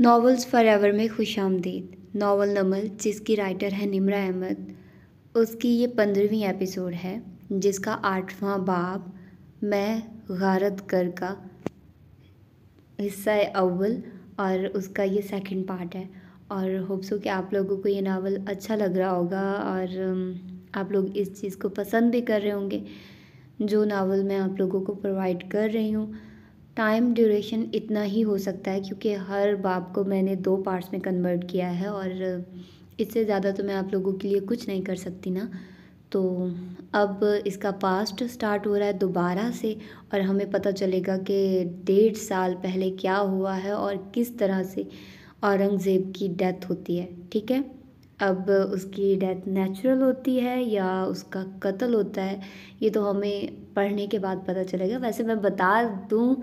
Novels for ever में खुश आमदीद नावल नमल जिसकी राइटर है निमरा अहमद उसकी ये पंद्रहवीं एपिसोड है जिसका आठवां बाब मैं गारत कर का हिस्सा है अव्वल और उसका ये सेकंड पार्ट है और होप्सो कि आप लोगों को ये नावल अच्छा लग रहा होगा और um, आप लोग इस चीज़ को पसंद भी कर रहे होंगे जो नावल मैं आप लोगों को प्रोवाइड कर रही हूँ टाइम ड्यूरेशन इतना ही हो सकता है क्योंकि हर बाब को मैंने दो पार्ट्स में कन्वर्ट किया है और इससे ज़्यादा तो मैं आप लोगों के लिए कुछ नहीं कर सकती ना तो अब इसका पास्ट स्टार्ट हो रहा है दोबारा से और हमें पता चलेगा कि डेढ़ साल पहले क्या हुआ है और किस तरह से औरंगज़ेब की डेथ होती है ठीक है अब उसकी डेथ नेचुरल होती है या उसका कत्ल होता है ये तो हमें पढ़ने के बाद पता चलेगा वैसे मैं बता दूं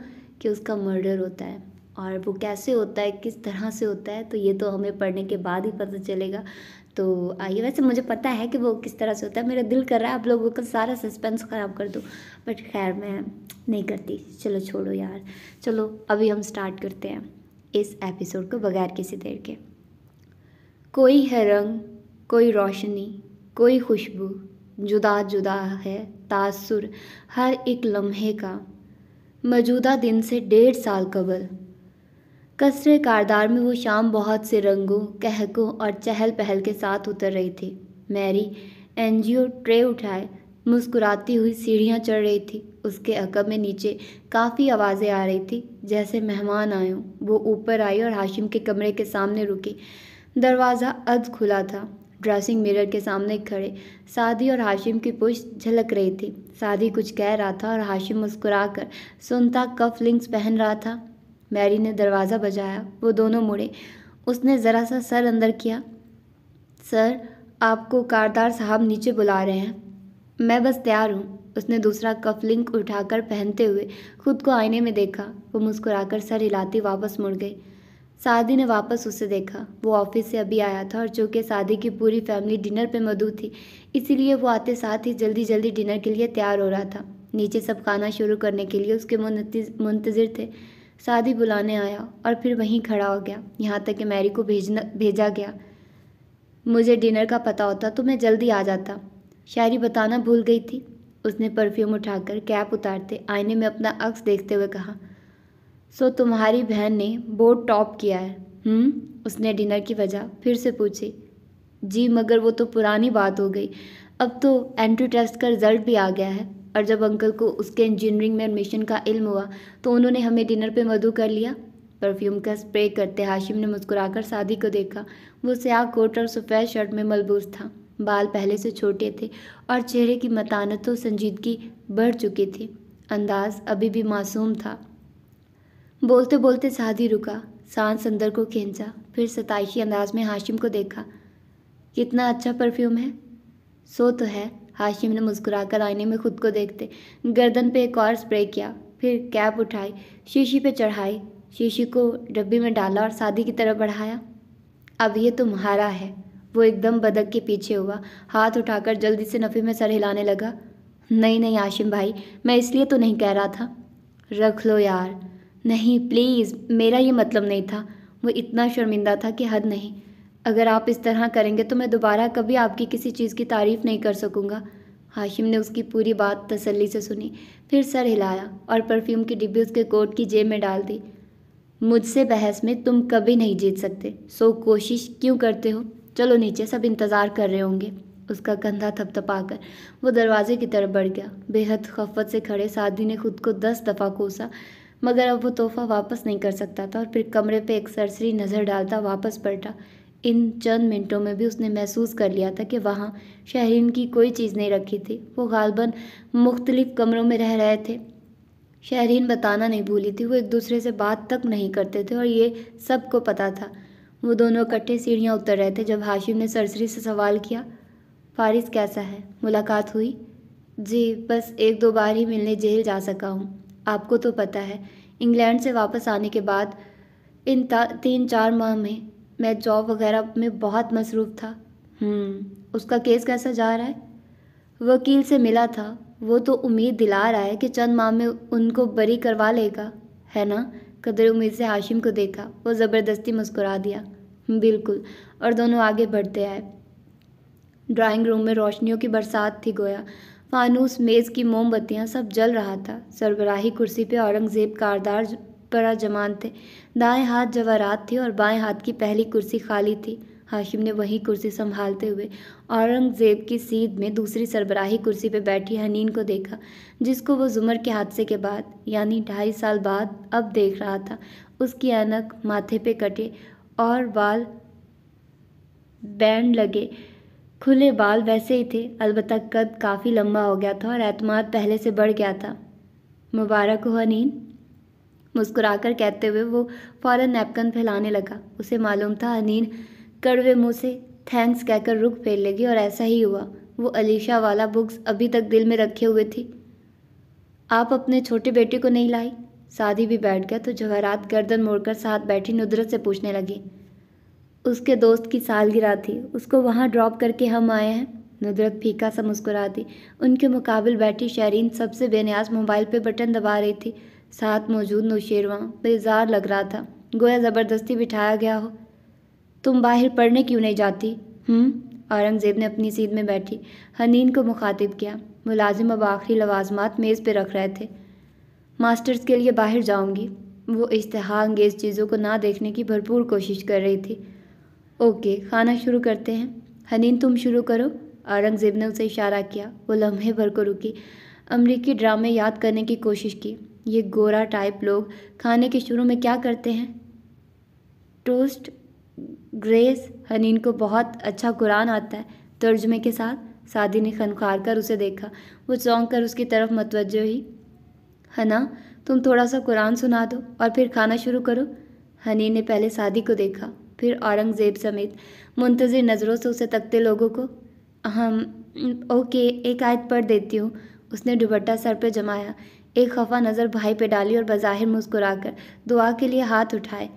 कि उसका मर्डर होता है और वो कैसे होता है किस तरह से होता है तो ये तो हमें पढ़ने के बाद ही पता चलेगा तो आइए वैसे मुझे पता है कि वो किस तरह से होता है मेरा दिल कर रहा है आप लोगों का सारा सस्पेंस ख़राब कर दो बट खैर मैं नहीं करती चलो छोड़ो यार चलो अभी हम स्टार्ट करते हैं इस एपिसोड को बगैर किसी देर के कोई है रंग कोई रोशनी कोई खुशबू जुदा जुदा है तासुर हर एक लम्हे का मौजूदा दिन से डेढ़ साल कबल कसर कारदार में वो शाम बहुत से रंगों कहकों और चहल पहल के साथ उतर रही थी मैरी एनजीओ ट्रे उठाए मुस्कुराती हुई सीढ़ियाँ चढ़ रही थी उसके अकब में नीचे काफ़ी आवाज़ें आ रही थी जैसे मेहमान आयो वो ऊपर आई और हाशिम के कमरे के सामने रुकी दरवाज़ा अध खुला था ड्रेसिंग मिरर के सामने खड़े सादी और हाशिम की पुष्ट झलक रही थी सादी कुछ कह रहा था और हाशिम मुस्कुरा कर सुनता कफ लिंक्स पहन रहा था मैरी ने दरवाज़ा बजाया वो दोनों मुड़े उसने ज़रा सा सर अंदर किया सर आपको कारदार साहब नीचे बुला रहे हैं मैं बस तैयार हूँ उसने दूसरा कफ लिंक उठाकर पहनते हुए खुद को आईने में देखा वो मुस्कुराकर सर हिलाती वापस मुड़ गई सादी ने वापस उसे देखा वो ऑफिस से अभी आया था और चूँकि सादी की पूरी फैमिली डिनर पे मधु थी इसीलिए वो आते साथ ही जल्दी जल्दी डिनर के लिए तैयार हो रहा था नीचे सब खाना शुरू करने के लिए उसके मुंतजर थे सादी बुलाने आया और फिर वहीं खड़ा हो गया यहाँ तक कि मैरी को भेजना भेजा गया मुझे डिनर का पता होता तो मैं जल्दी आ जाता शायरी बताना भूल गई थी उसने परफ्यूम उठाकर कैप उतारते आईने में अपना अक्स देखते हुए कहा सो तुम्हारी बहन ने बोर्ड टॉप किया है हम्म उसने डिनर की वजह फिर से पूछी जी मगर वो तो पुरानी बात हो गई अब तो एंट्री टेस्ट का रिज़ल्ट भी आ गया है और जब अंकल को उसके इंजीनियरिंग में एडमिशन का इल्म हुआ तो उन्होंने हमें डिनर पे मधु कर लिया परफ्यूम का स्प्रे करते हाशिम ने मुस्कुराकर शादी को देखा वो स्याह कोट और सफ़ेद शर्ट में मलबूस था बाल पहले से छोटे थे और चेहरे की मतानत संजीदगी बढ़ चुकी थी अंदाज अभी भी मासूम था बोलते बोलते सादी रुका सांस अंदर को खींचा फिर सताइशी अंदाज में हाशिम को देखा कितना अच्छा परफ्यूम है सो तो है हाशिम ने मुस्कुराकर आईने में खुद को देखते गर्दन पे एक और स्प्रे किया फिर कैप उठाई शीशी पे चढ़ाई शीशी को डब्बी में डाला और शादी की तरफ बढ़ाया अब ये तुम्हारा तो है वो एकदम बदक के पीछे हुआ हाथ उठाकर जल्दी से नफ़ी में सर हिलाने लगा नहीं नहीं आशिम भाई मैं इसलिए तो नहीं कह रहा था रख लो यार नहीं प्लीज़ मेरा ये मतलब नहीं था वो इतना शर्मिंदा था कि हद नहीं अगर आप इस तरह करेंगे तो मैं दोबारा कभी आपकी किसी चीज़ की तारीफ़ नहीं कर सकूँगा हाशिम ने उसकी पूरी बात तसल्ली से सुनी फिर सर हिलाया और परफ्यूम की डिब्बी उसके कोट की जेब में डाल दी मुझसे बहस में तुम कभी नहीं जीत सकते सो कोशिश क्यों करते हो चलो नीचे सब इंतज़ार कर रहे होंगे उसका कंधा थपथपा कर वो दरवाजे की तरफ बढ़ गया बेहद खफत से खड़े साधी ने खुद को दस दफ़ा कोसा मगर अब वो तोहफा वापस नहीं कर सकता था और फिर कमरे पे एक सरसरी नज़र डालता वापस पलटा इन चंद मिनटों में भी उसने महसूस कर लिया था कि वहाँ शहरीन की कोई चीज़ नहीं रखी थी वो गालबन मुख्तलिफ कमरों में रह रहे थे शहरीन बताना नहीं भूली थी वो एक दूसरे से बात तक नहीं करते थे और ये सबको पता था वो दोनों इकट्ठे सीढ़ियाँ उतर रहे थे जब हाशिम ने सरसरी से सवाल किया फारिस कैसा है मुलाकात हुई जी बस एक दो बार ही मिलने जेल जा सका हूँ आपको तो पता है इंग्लैंड से वापस आने के बाद इन तीन चार माह में मैं जॉब वगैरह में बहुत मसरूफ़ था हम्म। उसका केस कैसा जा रहा है वकील से मिला था वो तो उम्मीद दिला रहा है कि चंद माह में उनको बरी करवा लेगा है ना कदर उम्मीद से हाशिम को देखा वो ज़बरदस्ती मुस्कुरा दिया बिल्कुल और दोनों आगे बढ़ते आए ड्राइंग रूम में रोशनियों की बरसात थी गोया मानूस मेज़ की मोमबत्तियाँ सब जल रहा था सरबराही कुर्सी पे औरंगज़ेब कारदार बड़ा जमान थे दाएं हाथ जवारात थे और बाएं हाथ की पहली कुर्सी खाली थी हाशिम ने वही कुर्सी संभालते हुए औरंगज़ेब की सीध में दूसरी सरबराही कुर्सी पर बैठी हनीन को देखा जिसको वो जुमर के हादसे के बाद यानी ढाई साल बाद अब देख रहा था उसकी अनक माथे पे कटे और बाल बैंड लगे खुले बाल वैसे ही थे अलबत्त कद काफ़ी लंबा हो गया था और एतमाद पहले से बढ़ गया था मुबारक हुआ नींद मुस्कुराकर कहते हुए वो फ़ौरन नैपकन फैलाने लगा उसे मालूम था अनिन कड़वे मुँह से थैंक्स कहकर रुख फेर लेगी और ऐसा ही हुआ वो अलीशा वाला बुक्स अभी तक दिल में रखे हुए थी आप अपने छोटे बेटे को नहीं लाई शादी भी बैठ गया तो जवाहरात गर्दन मोड़कर साथ बैठी नुदरत से पूछने लगी उसके दोस्त की सालगिरह थी उसको वहाँ ड्रॉप करके हम आए हैं नुदरत फीका सा मुस्कुरा दी उनके मुकाबले बैठी शायरीन सबसे बेनियाज मोबाइल पे बटन दबा रही थी साथ मौजूद नौशेरवा बेजार लग रहा था गोया ज़बरदस्ती बिठाया गया हो तुम बाहर पढ़ने क्यों नहीं जाती हम्म? औरंगज़ेब ने अपनी सीध में बैठी हनीन को मुखातिब किया मुलाजिम अब आखिरी लवाजमात मेज़ पर रख रहे थे मास्टर्स के लिए बाहर जाऊँगी वो इश्तहा अंगेज़ चीज़ों को ना देखने की भरपूर कोशिश कर रही थी ओके खाना शुरू करते हैं हनीन तुम शुरू करो औरंगज़ेब ने उसे इशारा किया वो लम्हे भर को रुकी अमरीकी ड्रामे याद करने की कोशिश की ये गोरा टाइप लोग खाने के शुरू में क्या करते हैं टोस्ट ग्रेस हनीन को बहुत अच्छा कुरान आता है तर्जमे के साथ सादी ने खनखार कर उसे देखा वो चौंक कर उसकी तरफ मतवजो ही हना तुम थोड़ा सा कुरान सुना दो और फिर खाना शुरू करो हनीन ने पहले सादी को देखा फिर औरंगज़ेब समेत मुंतज़र नज़रों से उसे तकते लोगों को हम ओके एक आयत पढ़ देती हूँ उसने दुबट्टा सर पर जमाया एक खफा नज़र भाई पे डाली और बज़ाहिर मुस्कुराकर दुआ के लिए हाथ उठाए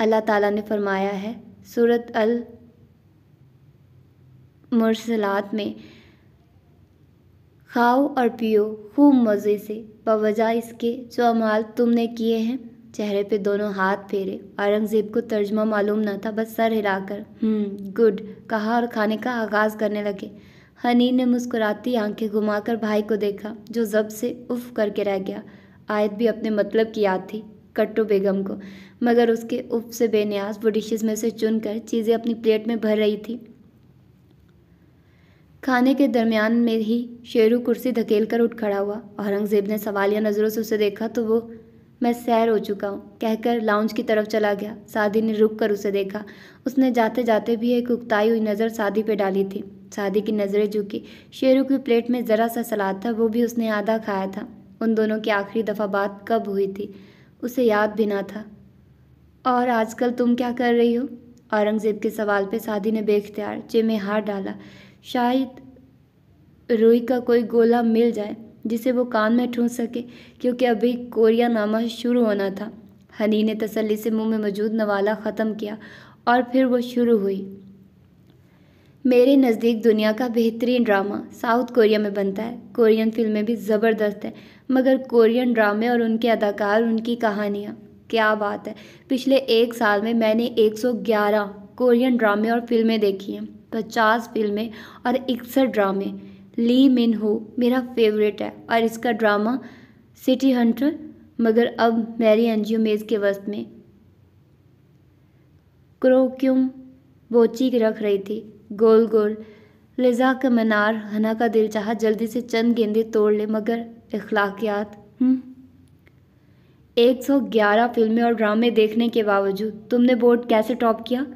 अल्लाह ताला ने फरमाया है सूरत अल मुरसलात में खाओ और पियो खूब मज़े से बवजा इसके जो अमाल तुमने किए हैं चेहरे पे दोनों हाथ फेरे औरंगज़ेब को तर्जमा मालूम न था बस सर हिलाकर हम्म, गुड कहा और खाने का आगाज़ करने लगे हनी ने मुस्कुराती आंखें घुमाकर भाई को देखा जो जब से उफ करके रह गया आयत भी अपने मतलब की याद थी कट्टू बेगम को मगर उसके उफ से बेनियाज वो डिशेज़ में से चुनकर चीज़ें अपनी प्लेट में भर रही थी खाने के दरमियान में ही शेरू कुर्सी धकेल कर उठ खड़ा हुआ औरंगज़ेब ने सवालिया नज़रों से उसे देखा तो वो मैं सैर हो चुका हूँ कहकर लाउंज की तरफ चला गया सादी ने रुक कर उसे देखा उसने जाते जाते भी एक उगताई हुई नज़र सादी पे डाली थी सादी की नज़रें झुकी शेरू की प्लेट में ज़रा सा सलाद था वो भी उसने आधा खाया था उन दोनों की आखिरी दफ़ा बात कब हुई थी उसे याद भी ना था और आजकल तुम क्या कर रही हो औरंगज़ेब के सवाल पर सादी ने बेख्तियार चे में हार डाला शायद रोई का कोई गोला मिल जाए जिसे वो कान में ठूंस सके क्योंकि अभी कोरिया नामा शुरू होना था हनी ने तसल्ली से मुंह में मौजूद नवाला ख़त्म किया और फिर वो शुरू हुई मेरे नज़दीक दुनिया का बेहतरीन ड्रामा साउथ कोरिया में बनता है कोरियन फिल्में भी ज़बरदस्त हैं मगर कोरियन ड्रामे और उनके अदाकार उनकी कहानियाँ क्या बात है पिछले एक साल में मैंने 111 कोरियन ड्रामे और फिल्में देखी हैं पचास फिल्में और इकसठ ड्रामे ली मिन हो मेरा फेवरेट है और इसका ड्रामा सिटी हंटर मगर अब मैरी मेज़ के वस्त में क्रोक्यूम बोची रख रही थी गोल गोल लिजा का मनार हना का दिल चाहा जल्दी से चंद गेंदे तोड़ ले मगर अखलाकियात हम्म। एक सौ ग्यारह फिल्में और ड्रामे देखने के बावजूद तुमने बोर्ड कैसे टॉप किया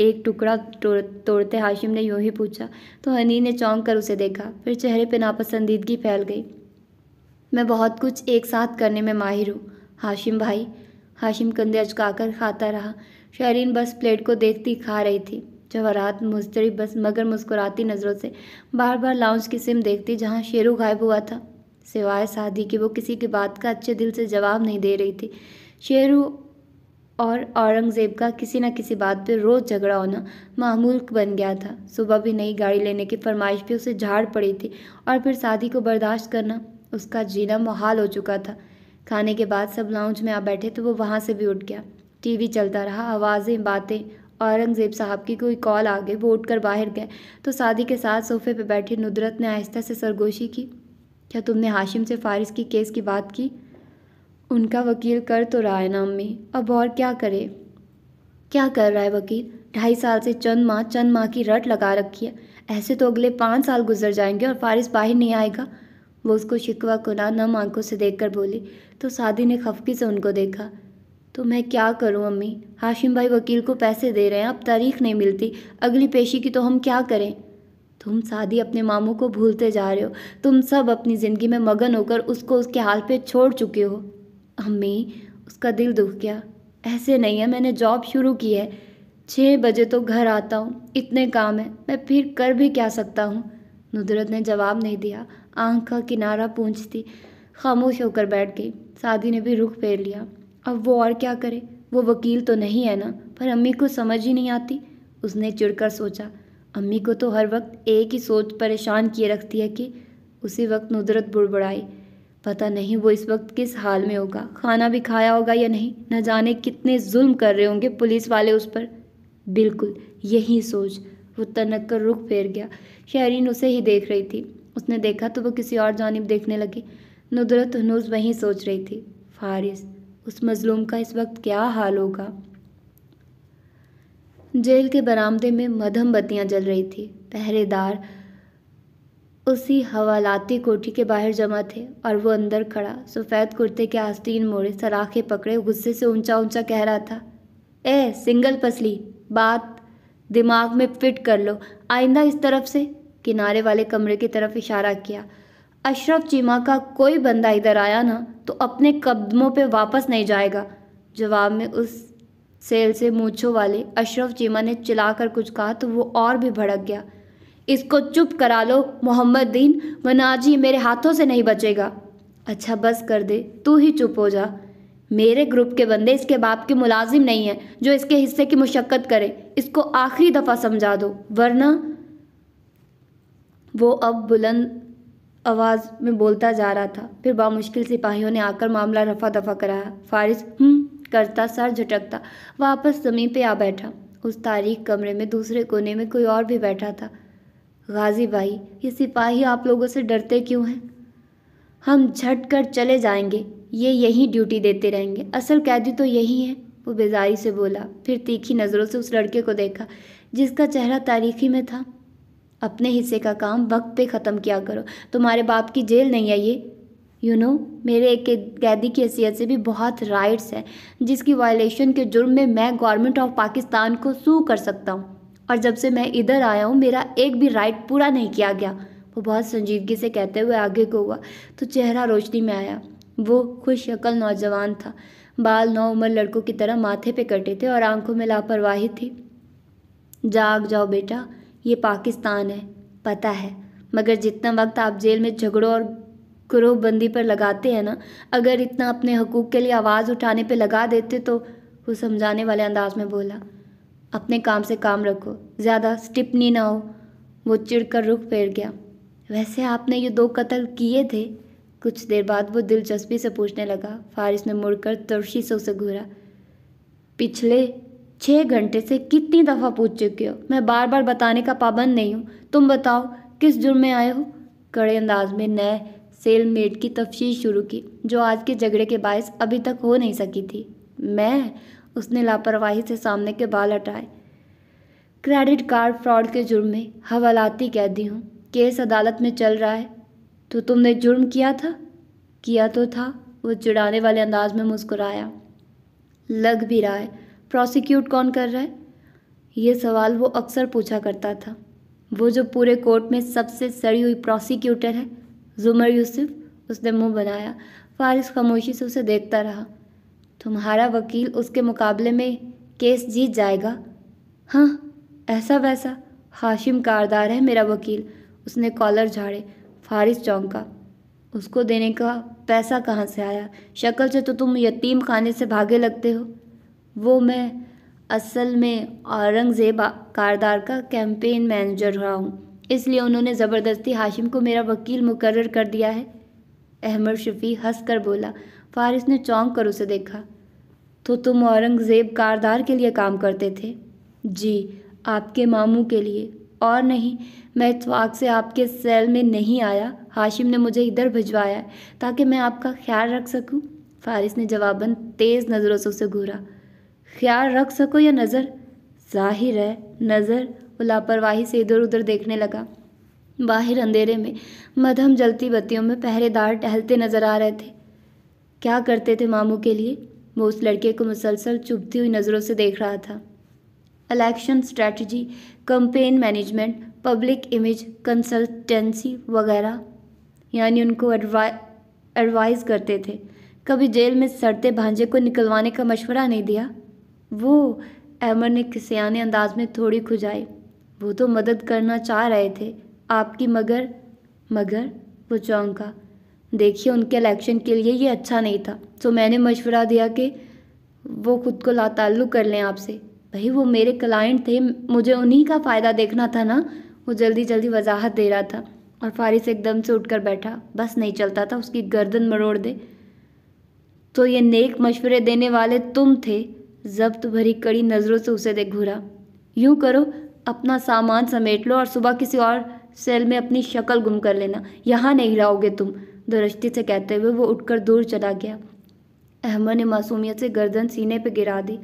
एक टुकड़ा तोड़ तोड़ते हाशिम ने यूं ही पूछा तो हनी ने चौंक कर उसे देखा फिर चेहरे पर नापसंदीदगी फैल गई मैं बहुत कुछ एक साथ करने में माहिर हूँ हाशिम भाई हाशिम कंधे अचकाकर खाता रहा शहरीन बस प्लेट को देखती खा रही थी जवाहरात मुस्तरी बस मगर मुस्कुराती नज़रों से बार बार लाउंज की सिम देखती जहाँ शेरू गायब हुआ था सिवाय शादी की वो किसी की बात का अच्छे दिल से जवाब नहीं दे रही थी शेरू और औरंगज़ेब का किसी न किसी बात पर रोज़ झगड़ा होना मामूल बन गया था सुबह भी नई गाड़ी लेने की फरमाइश भी उसे झाड़ पड़ी थी और फिर शादी को बर्दाश्त करना उसका जीना मुहाल हो चुका था खाने के बाद सब लाउंज में आ बैठे तो वो वहाँ से भी उठ गया टीवी चलता रहा आवाज़ें बातें औरंगज़ेब साहब की कोई कॉल आ गई वो उठकर बाहर गए तो शादी के साथ सोफे पर बैठी नुदरत ने आहिस्ता से सरगोशी की क्या तुमने हाशिम से फारिस की केस की बात की उनका वकील कर तो रहा है नाम में अब और क्या करे क्या कर रहा है वकील ढाई साल से चंद माह चंद माह की रट लगा रखी है ऐसे तो अगले पाँच साल गुजर जाएंगे और फारिस बाहर नहीं आएगा वो उसको शिकवा कुना नम आंखों से देखकर बोली तो शादी ने खफकी से उनको देखा तो मैं क्या करूं अम्मी हाशिम भाई वकील को पैसे दे रहे हैं अब तारीख नहीं मिलती अगली पेशी की तो हम क्या करें तुम शादी अपने मामू को भूलते जा रहे हो तुम सब अपनी ज़िंदगी में मगन होकर उसको उसके हाल पे छोड़ चुके हो अम्मी उसका दिल दुख गया ऐसे नहीं है मैंने जॉब शुरू की है छः बजे तो घर आता हूँ इतने काम है मैं फिर कर भी क्या सकता हूँ नुदरत ने जवाब नहीं दिया आंख का किनारा पूछती खामोश होकर बैठ गई शादी ने भी रुख फेर लिया अब वो और क्या करे वो वकील तो नहीं है ना पर अम्मी को समझ ही नहीं आती उसने चिड़कर सोचा अम्मी को तो हर वक्त एक ही सोच परेशान किए रखती है कि उसी वक्त नुदरत बुड़बड़ाई पता नहीं वो इस वक्त किस हाल में होगा खाना भी खाया होगा या नहीं न जाने कितने जुल्म कर रहे होंगे पुलिस वाले उस पर बिल्कुल यही सोच वो तनक कर रुख फेर गया शहरीन उसे ही देख रही थी उसने देखा तो वो किसी और जानब देखने लगी नुदरत हनूज वहीं सोच रही थी फारिस उस मज़लूम का इस वक्त क्या हाल होगा जेल के बरामदे में मधम बत्तियाँ जल रही थी पहरेदार उसी हवालाती कोठी के बाहर जमा थे और वो अंदर खड़ा सफ़ेद कुर्ते के आस्तीन मोड़े सराखे पकड़े गुस्से से ऊंचा ऊंचा कह रहा था ए सिंगल पसली बात दिमाग में फिट कर लो आइंदा इस तरफ से किनारे वाले कमरे की तरफ इशारा किया अशरफ चीमा का कोई बंदा इधर आया ना तो अपने कदमों पे वापस नहीं जाएगा जवाब में उस सेल से मूछों वाले अशरफ चीमा ने चिला कुछ कहा तो वो और भी भड़क गया इसको चुप करा लो मोहम्मद दीन मनाजी मेरे हाथों से नहीं बचेगा अच्छा बस कर दे तू ही चुप हो जा मेरे ग्रुप के बंदे इसके बाप के मुलाजिम नहीं हैं जो इसके हिस्से की मुशक्क़त करें इसको आखिरी दफ़ा समझा दो वरना वो अब बुलंद आवाज़ में बोलता जा रहा था फिर बामुश्किल सिपाहियों ने आकर मामला रफा दफा कराया फारिज हम हम्म, करता सर झटकता वापस ज़मीन पे आ बैठा उस तारीख कमरे में दूसरे कोने में कोई और भी बैठा था गाजी भाई ये सिपाही आप लोगों से डरते क्यों हैं हम झट कर चले जाएंगे ये यही ड्यूटी देते रहेंगे असल कैदी तो यही है वो बेजारी से बोला फिर तीखी नज़रों से उस लड़के को देखा जिसका चेहरा तारीखी में था अपने हिस्से का काम वक्त पे ख़त्म किया करो तुम्हारे बाप की जेल नहीं है ये यू नो मेरे एक कैदी की हैसियत से भी बहुत राइट्स है जिसकी वायलेशन के जुर्म में मैं गवर्नमेंट ऑफ पाकिस्तान को सू कर सकता हूँ और जब से मैं इधर आया हूँ मेरा एक भी राइट पूरा नहीं किया गया वो बहुत संजीदगी से कहते हुए आगे को हुआ तो चेहरा रोशनी में आया वो खुश शक्ल नौजवान था बाल नौ उम्र लड़कों की तरह माथे पे कटे थे और आंखों में लापरवाही थी जाग जाओ बेटा ये पाकिस्तान है पता है मगर जितना वक्त आप जेल में झगड़ों और बंदी पर लगाते हैं ना अगर इतना अपने हकूक़ के लिए आवाज़ उठाने पर लगा देते तो वो समझाने वाले अंदाज में बोला अपने काम से काम रखो ज़्यादा स्टिपनी ना हो वो चिड़कर रुख फेर गया वैसे आपने ये दो कत्ल किए थे कुछ देर बाद वो दिलचस्पी से पूछने लगा फारिस ने मुड़कर तर्शीसों से घूरा पिछले छः घंटे से कितनी दफ़ा पूछ चुके हो मैं बार बार बताने का पाबंद नहीं हूँ तुम बताओ किस जुर्म में आए हो कड़े अंदाज में नए सेलमेट की तफ्श शुरू की जो आज के झगड़े के बायस अभी तक हो नहीं सकी थी मैं उसने लापरवाही से सामने के बाल हटाए क्रेडिट कार्ड फ्रॉड के जुर्म में हवालाती कैदी हूँ केस अदालत में चल रहा है तो तुमने जुर्म किया था किया तो था वो चिड़ाने वाले अंदाज में मुस्कुराया लग भी रहा है प्रोसिक्यूट कौन कर रहा है ये सवाल वो अक्सर पूछा करता था वो जो पूरे कोर्ट में सबसे सड़ी हुई प्रोसिक्यूटर है जुमर यूसुफ उसने मुंह बनाया फारिस खामोशी से उसे देखता रहा तुम्हारा वकील उसके मुकाबले में केस जीत जाएगा हाँ ऐसा वैसा हाशिम कारदार है मेरा वकील उसने कॉलर झाड़े फारिस चौंका उसको देने का पैसा कहाँ से आया शक्ल से तो तुम यतीम खाने से भागे लगते हो वो मैं असल में औरंगज़ेब कारदार का कैंपेन मैनेजर रहा हूँ इसलिए उन्होंने ज़बरदस्ती हाशिम को मेरा वकील मुकर कर दिया है अहमद शफी हंस कर बोला फारिस ने चौंक कर उसे देखा तो तुम औरंगज़ेब कारदार के लिए काम करते थे जी आपके मामू के लिए और नहीं मैं इतवाक से आपके सेल में नहीं आया हाशिम ने मुझे इधर भिजवाया ताकि मैं आपका ख्याल रख सकूं। फारिस ने जवाबन तेज़ नज़रों से उसे घूरा ख्याल रख सको या नज़र जाहिर है नज़र वो लापरवाही से इधर उधर देखने लगा बाहर अंधेरे में मधम जलती बत्तियों में पहरेदार टहलते नज़र आ रहे थे क्या करते थे मामू के लिए वो उस लड़के को मुसलसल चुभती हुई नज़रों से देख रहा था election strategy campaign management public image consultancy वगैरह यानी उनको एडवाइज करते थे कभी जेल में सड़ते भांजे को निकलवाने का मशवरा नहीं दिया वो अहमद ने किसी अंदाज में थोड़ी खुजाई वो तो मदद करना चाह रहे थे आपकी मगर मगर वो चौंका देखिए उनके इलेक्शन के लिए ये अच्छा नहीं था तो मैंने मशवरा दिया कि वो ख़ुद को लाताल्लुक़ कर लें आपसे भाई वो मेरे क्लाइंट थे मुझे उन्हीं का फ़ायदा देखना था ना वो जल्दी जल्दी वजाहत दे रहा था और फारिस एकदम से उठकर बैठा बस नहीं चलता था उसकी गर्दन मरोड़ दे तो ये नेक मशवरे देने वाले तुम थे जब्त भरी कड़ी नज़रों से उसे देख घूरा यूँ करो अपना सामान समेट लो और सुबह किसी और सेल में अपनी शक्ल गुम कर लेना यहाँ नहीं रहोगे तुम दरश्ती से कहते हुए वो उठकर दूर चला गया अहमद ने मासूमियत से गर्दन सीने पर गिरा दी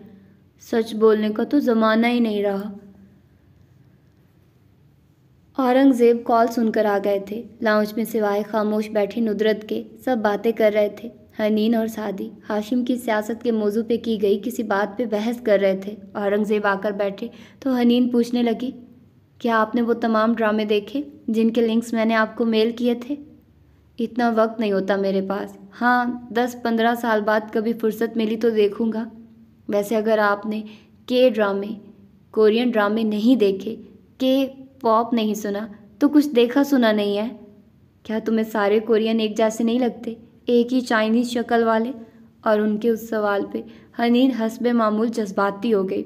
सच बोलने का तो ज़माना ही नहीं रहा औरंगज़ेब कॉल सुनकर आ गए थे लाउंज में सिवाय खामोश बैठे नुदरत के सब बातें कर रहे थे हनीन और सादी हाशिम की सियासत के मौजू पे की गई किसी बात पे बहस कर रहे थे औरंगज़ेब आकर बैठे तो हनीन पूछने लगी क्या आपने वो तमाम ड्रामे देखे जिनके लिंक्स मैंने आपको मेल किए थे इतना वक्त नहीं होता मेरे पास हाँ दस पंद्रह साल बाद कभी फुर्सत मिली तो देखूँगा वैसे अगर आपने के ड्रामे कोरियन ड्रामे नहीं देखे के पॉप नहीं सुना तो कुछ देखा सुना नहीं है क्या तुम्हें सारे कोरियन एक जैसे नहीं लगते एक ही चाइनीज़ शक्ल वाले और उनके उस सवाल पे हनीन हसब मामूल जज्बाती हो गई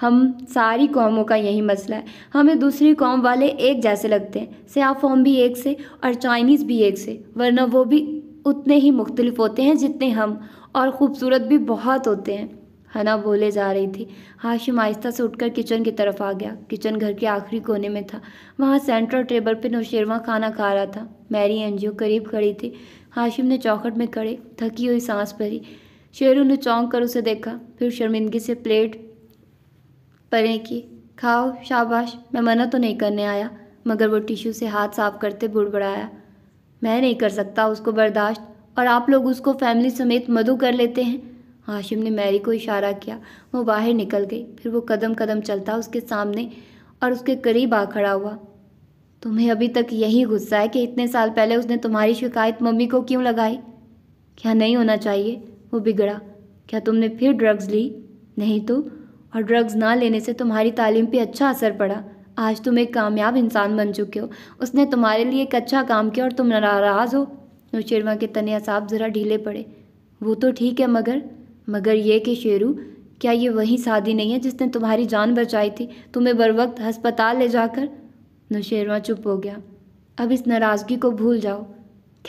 हम सारी कौमों का यही मसला है हमें दूसरी कौम वाले एक जैसे लगते हैं सयाफॉम भी एक से और चाइनीज़ भी एक से वरना वो भी उतने ही मुख्तलिफ होते हैं जितने हम और ख़ूबसूरत भी बहुत होते हैं हना बोले जा रही थी हाशिम आहिस्ता से उठकर किचन की तरफ आ गया किचन घर के आखिरी कोने में था वहाँ सेंट्रल टेबल पर नौशेरवा खाना खा रहा था मैरी एनजीओ करीब खड़ी थी हाशिम ने चौखट में खड़े थकी हुई सांस भरी शेरू ने चौंक कर उसे देखा फिर शर्मिंदगी से प्लेट परे की खाओ शाबाश मैं मना तो नहीं करने आया मगर वो टिश्यू से हाथ साफ करते बुड़बड़ाया मैं नहीं कर सकता उसको बर्दाश्त और आप लोग उसको फैमिली समेत मधु कर लेते हैं हाशिम ने मैरी को इशारा किया वो बाहर निकल गई फिर वो कदम कदम चलता उसके सामने और उसके करीब आ खड़ा हुआ तुम्हें अभी तक यही गुस्सा है कि इतने साल पहले उसने तुम्हारी शिकायत मम्मी को क्यों लगाई क्या नहीं होना चाहिए वो बिगड़ा क्या तुमने फिर ड्रग्स ली नहीं तो और ड्रग्स ना लेने से तुम्हारी तालीम पे अच्छा असर पड़ा आज तुम एक कामयाब इंसान बन चुके हो उसने तुम्हारे लिए एक अच्छा काम किया और तुम नाराज़ हो नौशेरवा के तने असाब ज़रा ढीले पड़े वो तो ठीक है मगर मगर ये कि शेरू क्या ये वही शादी नहीं है जिसने तुम्हारी जान बचाई थी तुम्हें बर वक्त हस्पताल ले जाकर नौशेरवा चुप हो गया अब इस नाराज़गी को भूल जाओ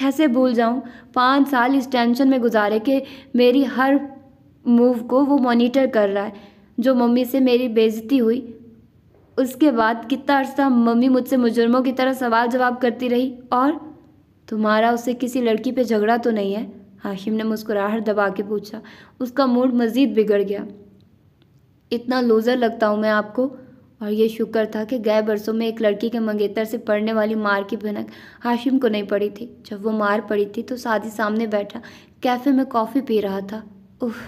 कैसे भूल जाऊँ पाँच साल इस टेंशन में गुजारे कि मेरी हर मूव को वो मॉनिटर कर रहा है जो मम्मी से मेरी बेजती हुई उसके बाद कितना अरसा मम्मी मुझसे मुजुर्मों की तरह सवाल जवाब करती रही और तुम्हारा उसे किसी लड़की पे झगड़ा तो नहीं है हाशिम ने मुस्कुराहट दबा के पूछा उसका मूड मज़ीद बिगड़ गया इतना लूज़र लगता हूँ मैं आपको और ये शुक्र था कि गए बरसों में एक लड़की के मंगेतर से पड़ने वाली मार की भनक हाशिम को नहीं पड़ी थी जब वो मार पड़ी थी तो सादी सामने बैठा कैफ़े में कॉफ़ी पी रहा था उफ़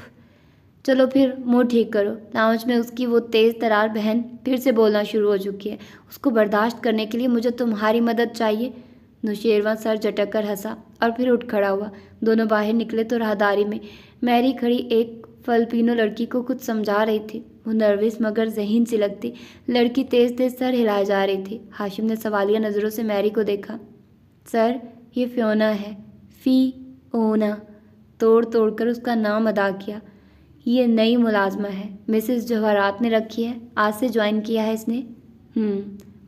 चलो फिर मुँह ठीक करो लाउंज में उसकी वो तेज़ तरार बहन फिर से बोलना शुरू हो चुकी है उसको बर्दाश्त करने के लिए मुझे तुम्हारी मदद चाहिए नुशेरवा सर झटक कर हंसा और फिर उठ खड़ा हुआ दोनों बाहर निकले तो राहदारी में मैरी खड़ी एक फलपिनो लड़की को कुछ समझा रही थी वो नर्वस मगर जहन सी लगती लड़की तेज़ तेज़ सर हिलाए जा रही थी हाशिम ने सवालिया नज़रों से मैरी को देखा सर ये फ्योना है फ़ी ओना तोड़ तोड़ कर उसका नाम अदा किया ये नई मुलाजमा है मिसिस जवाहरात ने रखी है आज से ज्वाइन किया है इसने हम्म,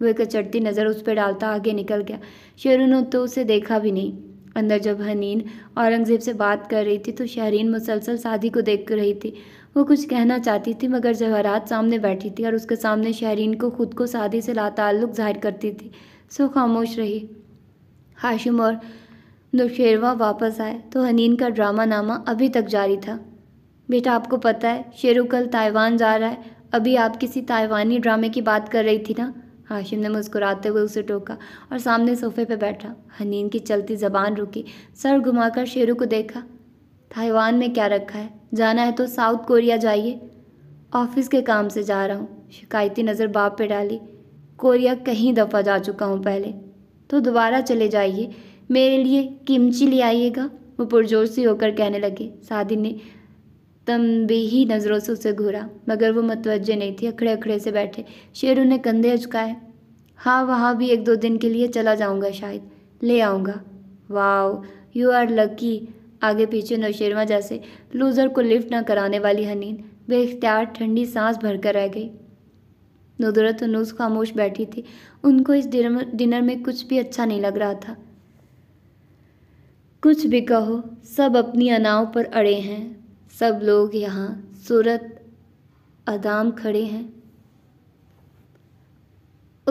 वो एक चढ़ती नज़र उस पर डालता आगे निकल गया शेरू ने तो उसे देखा भी नहीं अंदर जब हनीन औरंगज़ेब से बात कर रही थी तो शहरीन मुसलसल शादी को देख रही थी वो कुछ कहना चाहती थी मगर जवाहरात सामने बैठी थी और उसके सामने शहरीन को खुद को शादी से लाताल्लुक जाहिर करती थी सो खामोश रही हाशिम और नुशेरवा वापस आए तो हनीन का ड्रामा नामा अभी तक जारी था बेटा आपको पता है शेरू कल ताइवान जा रहा है अभी आप किसी ताइवानी ड्रामे की बात कर रही थी ना हाशिम ने मुस्कुराते हुए उसे टोका और सामने सोफे पर बैठा हनीन की चलती जबान रुकी सर घुमाकर शेरू को देखा ताइवान में क्या रखा है जाना है तो साउथ कोरिया जाइए ऑफिस के काम से जा रहा हूँ शिकायती नज़र बाप पे डाली कोरिया कहीं दफ़ा जा चुका हूँ पहले तो दोबारा चले जाइए मेरे लिए किमची ले आइएगा वो पुरजोर सी होकर कहने लगे सादी ने तम ही नज़रों से उसे घूरा मगर वो मतवजह नहीं थी अखड़े अखड़े से बैठे शेर ने कंधे अचकाए हाँ वहाँ भी एक दो दिन के लिए चला जाऊँगा शायद ले आऊँगा वाओ यू आर लकी आगे पीछे नौशेरवा जैसे लूज़र को लिफ्ट ना कराने वाली हनीन बेख्तियार ठंडी सांस भरकर रह गई नुदरत नूस खामोश बैठी थी उनको इस डिनर में कुछ भी अच्छा नहीं लग रहा था कुछ भी कहो सब अपनी अनाओं पर अड़े हैं सब लोग यहाँ सूरत अदाम खड़े हैं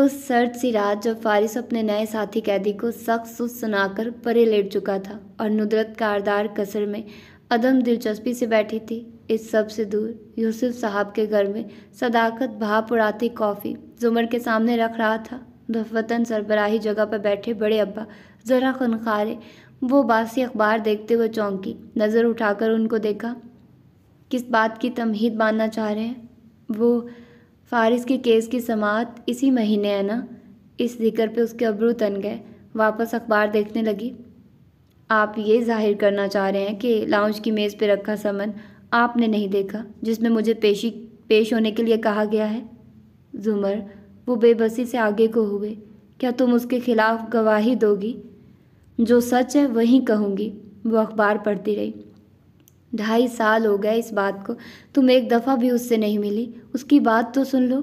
उस सर्द सी रात जब फारिस अपने नए साथी कैदी को सख्त सुस्त सुनाकर परे लेट चुका था और नुदरत कारदार कसर में अदम दिलचस्पी से बैठी थी इस सब से दूर यूसुफ साहब के घर में सदाकत भाप उड़ाती कॉफ़ी जुमर के सामने रख रहा था दफवतन सरबराही जगह पर बैठे बड़े अब्बा ज़रा खनखारे वो बासी अखबार देखते हुए चौंकी नज़र उठाकर उनको देखा किस बात की तमहीद मानना चाह रहे हैं वो फ़ारिस के केस की समात इसी महीने है ना इस ज़िक्र पे उसके अबरू तन गए वापस अखबार देखने लगी आप ये जाहिर करना चाह रहे हैं कि लाउंज की मेज़ पे रखा समन आपने नहीं देखा जिसमें मुझे पेशी पेश होने के लिए कहा गया है जुमर वो बेबसी से आगे को हुए क्या तुम उसके ख़िलाफ़ गवाही दोगी जो सच है वही कहूँगी वो अखबार पढ़ती रही ढाई साल हो गए इस बात को तुम एक दफ़ा भी उससे नहीं मिली उसकी बात तो सुन लो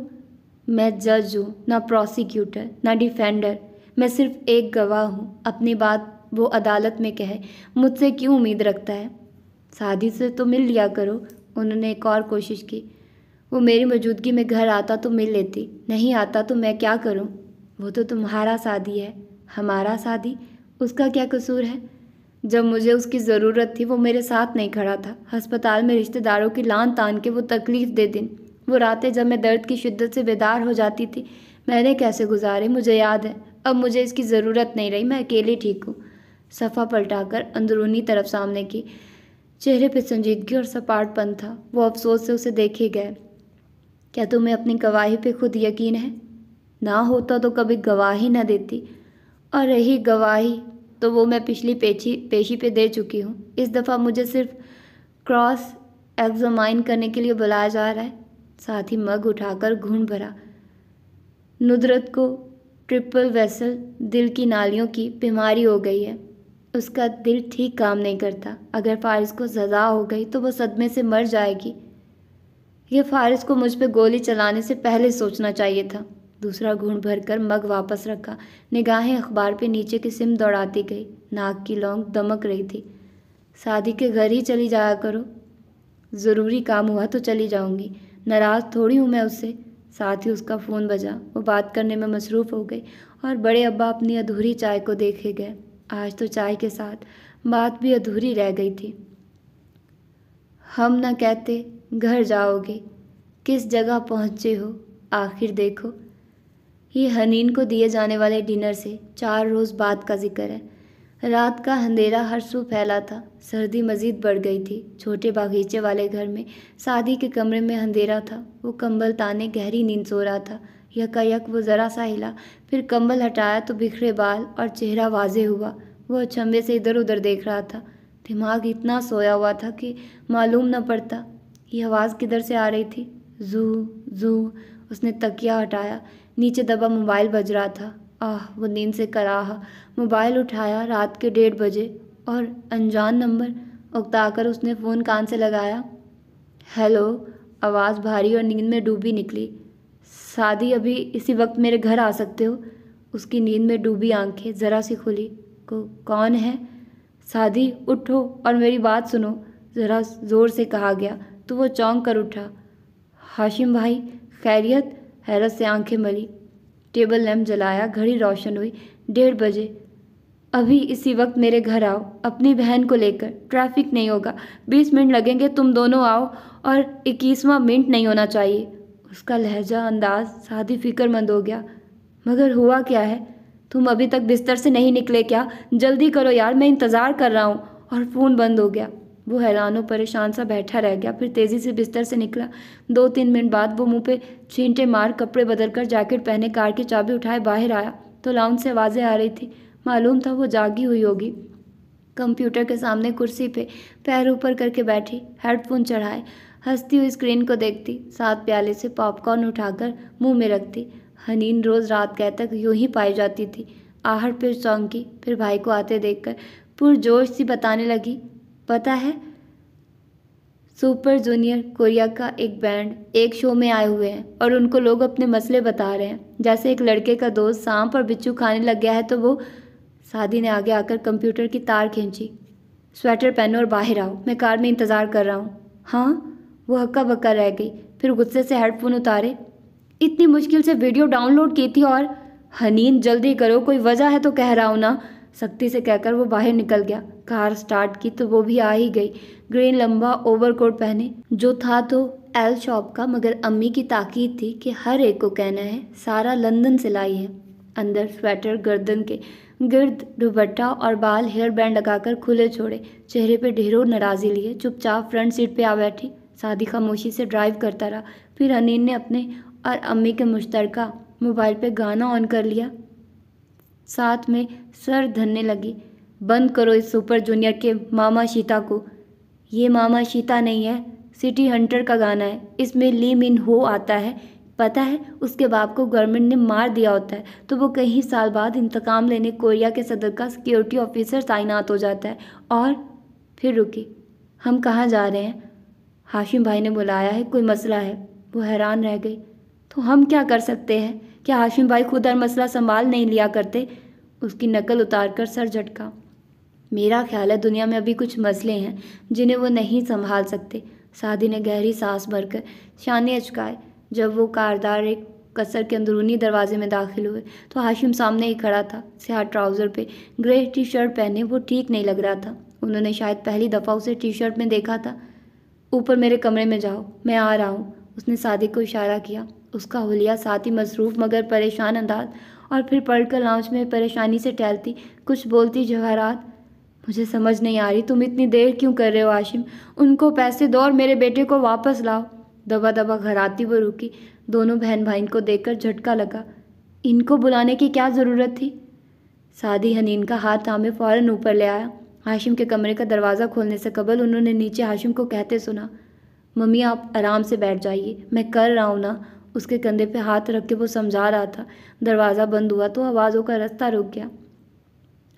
मैं जज हूँ ना प्रोसिक्यूटर ना डिफेंडर मैं सिर्फ एक गवाह हूँ अपनी बात वो अदालत में कहे मुझसे क्यों उम्मीद रखता है शादी से तो मिल लिया करो उन्होंने एक और कोशिश की वो मेरी मौजूदगी में घर आता तो मिल लेती नहीं आता तो मैं क्या करूँ वो तो तुम्हारा शादी है हमारा शादी उसका क्या कसूर है जब मुझे उसकी ज़रूरत थी वो मेरे साथ नहीं खड़ा था अस्पताल में रिश्तेदारों की लान तान के वो तकलीफ़ दे दिन वो रातें जब मैं दर्द की शिद्दत से बेदार हो जाती थी मैंने कैसे गुजारे मुझे याद है अब मुझे इसकी ज़रूरत नहीं रही मैं अकेली ठीक हूँ सफ़ा पलटाकर अंदरूनी तरफ सामने की चेहरे पर संजीदगी और सपाटपन था वो अफसोस से उसे देखे गए क्या तुम्हें अपनी गवाही पे खुद यकीन है ना होता तो कभी गवाही ना देती और रही गवाही तो वो मैं पिछली पेशी पेशी पे दे चुकी हूँ इस दफ़ा मुझे सिर्फ क्रॉस एग्जामाइन करने के लिए बुलाया जा रहा है साथ ही मग उठाकर घूम भरा नुदरत को ट्रिपल वेसल दिल की नालियों की बीमारी हो गई है उसका दिल ठीक काम नहीं करता अगर फारिस को सज़ा हो गई तो वो सदमे से मर जाएगी यह फारिस को मुझ पर गोली चलाने से पहले सोचना चाहिए था दूसरा भर भरकर मग वापस रखा निगाहें अखबार पे नीचे की सिम दौड़ाती गई नाक की लौंग दमक रही थी शादी के घर ही चली जाया करो ज़रूरी काम हुआ तो चली जाऊंगी नाराज़ थोड़ी हूँ मैं उससे साथ ही उसका फ़ोन बजा वो बात करने में मसरूफ़ हो गई और बड़े अब्बा अपनी अधूरी चाय को देखे गए आज तो चाय के साथ बात भी अधूरी रह गई थी हम ना कहते घर जाओगे किस जगह पहुँचे हो आखिर देखो ही हनीन को दिए जाने वाले डिनर से चार रोज़ बाद का जिक्र है रात का अंधेरा हर सू फैला था सर्दी मज़ीद बढ़ गई थी छोटे बागीचे वाले घर में शादी के कमरे में अंधेरा था वो कंबल ताने गहरी नींद सो रहा था यकायक वो ज़रा सा हिला फिर कंबल हटाया तो बिखरे बाल और चेहरा वाजे हुआ वो अचंभे से इधर उधर देख रहा था दिमाग इतना सोया हुआ था कि मालूम न पड़ता ये आवाज़ किधर से आ रही थी जू जू उसने तकिया हटाया नीचे दबा मोबाइल बज रहा था आह वो नींद से कराह मोबाइल उठाया रात के डेढ़ बजे और अनजान नंबर उकताकर उसने फ़ोन कान से लगाया हेलो आवाज़ भारी और नींद में डूबी निकली शादी अभी इसी वक्त मेरे घर आ सकते हो उसकी नींद में डूबी आंखें ज़रा सी खुली को कौन है शादी उठो और मेरी बात सुनो ज़रा ज़ोर से कहा गया तो वो चौंक कर उठा हाशिम भाई खैरियत हैरत से आंखें मली टेबल लैम्प जलाया घड़ी रोशन हुई डेढ़ बजे अभी इसी वक्त मेरे घर आओ अपनी बहन को लेकर ट्रैफिक नहीं होगा बीस मिनट लगेंगे तुम दोनों आओ और इक्कीसवा मिनट नहीं होना चाहिए उसका लहजा अंदाज शादी फिक्रमंद हो गया मगर हुआ क्या है तुम अभी तक बिस्तर से नहीं निकले क्या जल्दी करो यार मैं इंतज़ार कर रहा हूँ और फ़ोन बंद हो गया वो हैरान और परेशान सा बैठा रह गया फिर तेज़ी से बिस्तर से निकला दो तीन मिनट बाद वो मुंह पे छींटे मार कपड़े बदल कर जैकेट पहने कार की चाबी उठाए बाहर आया तो लाउंज से आवाज़ें आ रही थी मालूम था वो जागी हुई होगी कंप्यूटर के सामने कुर्सी पे पैर ऊपर करके बैठी हेडफोन चढ़ाए हंसती हुई स्क्रीन को देखती सात प्याले से पॉपकॉर्न उठाकर मुंह में रखती हनीन रोज़ रात गए तक यूं ही पाई जाती थी आहट फिर चौंकी फिर भाई को आते देखकर पुरजोश सी बताने लगी पता है सुपर जूनियर कोरिया का एक बैंड एक शो में आए हुए हैं और उनको लोग अपने मसले बता रहे हैं जैसे एक लड़के का दोस्त सांप और बिच्छू खाने लग गया है तो वो शादी ने आगे आकर कंप्यूटर की तार खींची स्वेटर पहनो और बाहर आओ मैं कार में इंतज़ार कर रहा हूँ हाँ वो हक्का बक्का रह गई फिर गुस्से से हेडफोन उतारे इतनी मुश्किल से वीडियो डाउनलोड की थी और हनीन जल्दी करो कोई वजह है तो कह रहा हूँ ना सख्ती से कहकर वो बाहर निकल गया कार स्टार्ट की तो वो भी आ ही गई ग्रीन लंबा ओवरकोट पहने जो था तो एल शॉप का मगर अम्मी की ताकीद थी कि हर एक को कहना है सारा लंदन से लाई है अंदर स्वेटर गर्दन के गिर्द दुबट्टा और बाल हेयर बैंड लगाकर खुले छोड़े चेहरे पे ढेरों नाराज़ी लिए चुपचाप फ्रंट सीट पे आ बैठी सादी खामोशी से ड्राइव करता रहा फिर अनिल ने अपने और अम्मी के मुश्तरका मोबाइल पे गाना ऑन कर लिया साथ में सर धरने लगे बंद करो इस सुपर जूनियर के मामा शीता को ये मामा शीता नहीं है सिटी हंटर का गाना है इसमें ली मिन हो आता है पता है उसके बाप को गवर्नमेंट ने मार दिया होता है तो वो कई साल बाद इंतकाम लेने कोरिया के सदर का सिक्योरिटी ऑफिसर तैनात हो जाता है और फिर रुके हम कहाँ जा रहे हैं हाशिम भाई ने बुलाया है कोई मसला है वो हैरान रह गई तो हम क्या कर सकते हैं कि हाशिम भाई खुद हर मसला संभाल नहीं लिया करते उसकी नकल उतार कर सर झटका मेरा ख्याल है दुनिया में अभी कुछ मसले हैं जिन्हें वो नहीं संभाल सकते सादी ने गहरी सांस भरकर शानी अचकाए जब वो कारदार एक कसर के अंदरूनी दरवाजे में दाखिल हुए तो हाशिम सामने ही खड़ा था सिया ट्राउज़र पे ग्रे टी शर्ट पहने वो ठीक नहीं लग रहा था उन्होंने शायद पहली दफ़ा उसे टी शर्ट में देखा था ऊपर मेरे कमरे में जाओ मैं आ रहा हूँ उसने सादी को इशारा किया उसका हलिया साथ ही मसरूफ़ मगर परेशान अंदाज और फिर पढ़कर लाउंज में परेशानी से टहलती कुछ बोलती जवाहरात मुझे समझ नहीं आ रही तुम इतनी देर क्यों कर रहे हो आशिम उनको पैसे दो और मेरे बेटे को वापस लाओ दबा दबा घर आती वो रुकी दोनों बहन भाई को देखकर झटका लगा इनको बुलाने की क्या ज़रूरत थी सादी हनीन का हाथ थामे फ़ौरन ऊपर ले आया हाशिम के कमरे का दरवाज़ा खोलने से कबल उन्होंने नीचे हाशिम को कहते सुना मम्मी आप आराम से बैठ जाइए मैं कर रहा हूँ ना उसके कंधे पे हाथ रख के वो समझा रहा था दरवाज़ा बंद हुआ तो आवाज़ों का रास्ता रुक गया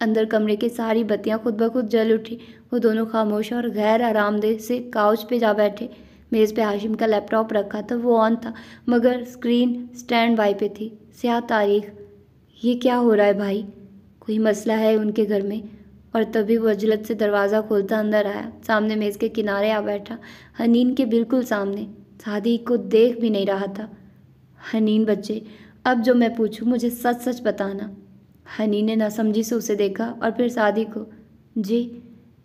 अंदर कमरे की सारी बत्तियाँ खुद ब खुद जल उठी वो दोनों खामोश और गैर आरामदेह से काउच पे जा बैठे मेज़ पे हाशिम का लैपटॉप रखा था वो ऑन था मगर स्क्रीन स्टैंड बाई पे थी स्या तारीख ये क्या हो रहा है भाई कोई मसला है उनके घर में और तभी वो अजलत से दरवाज़ा खोलता अंदर आया सामने मेज़ के किनारे आ बैठा हनीन के बिल्कुल सामने शादी को देख भी नहीं रहा था हनीन बच्चे अब जो मैं पूछूँ मुझे सच सच बताना हनी ने नासमझी से उसे देखा और फिर सादी को जी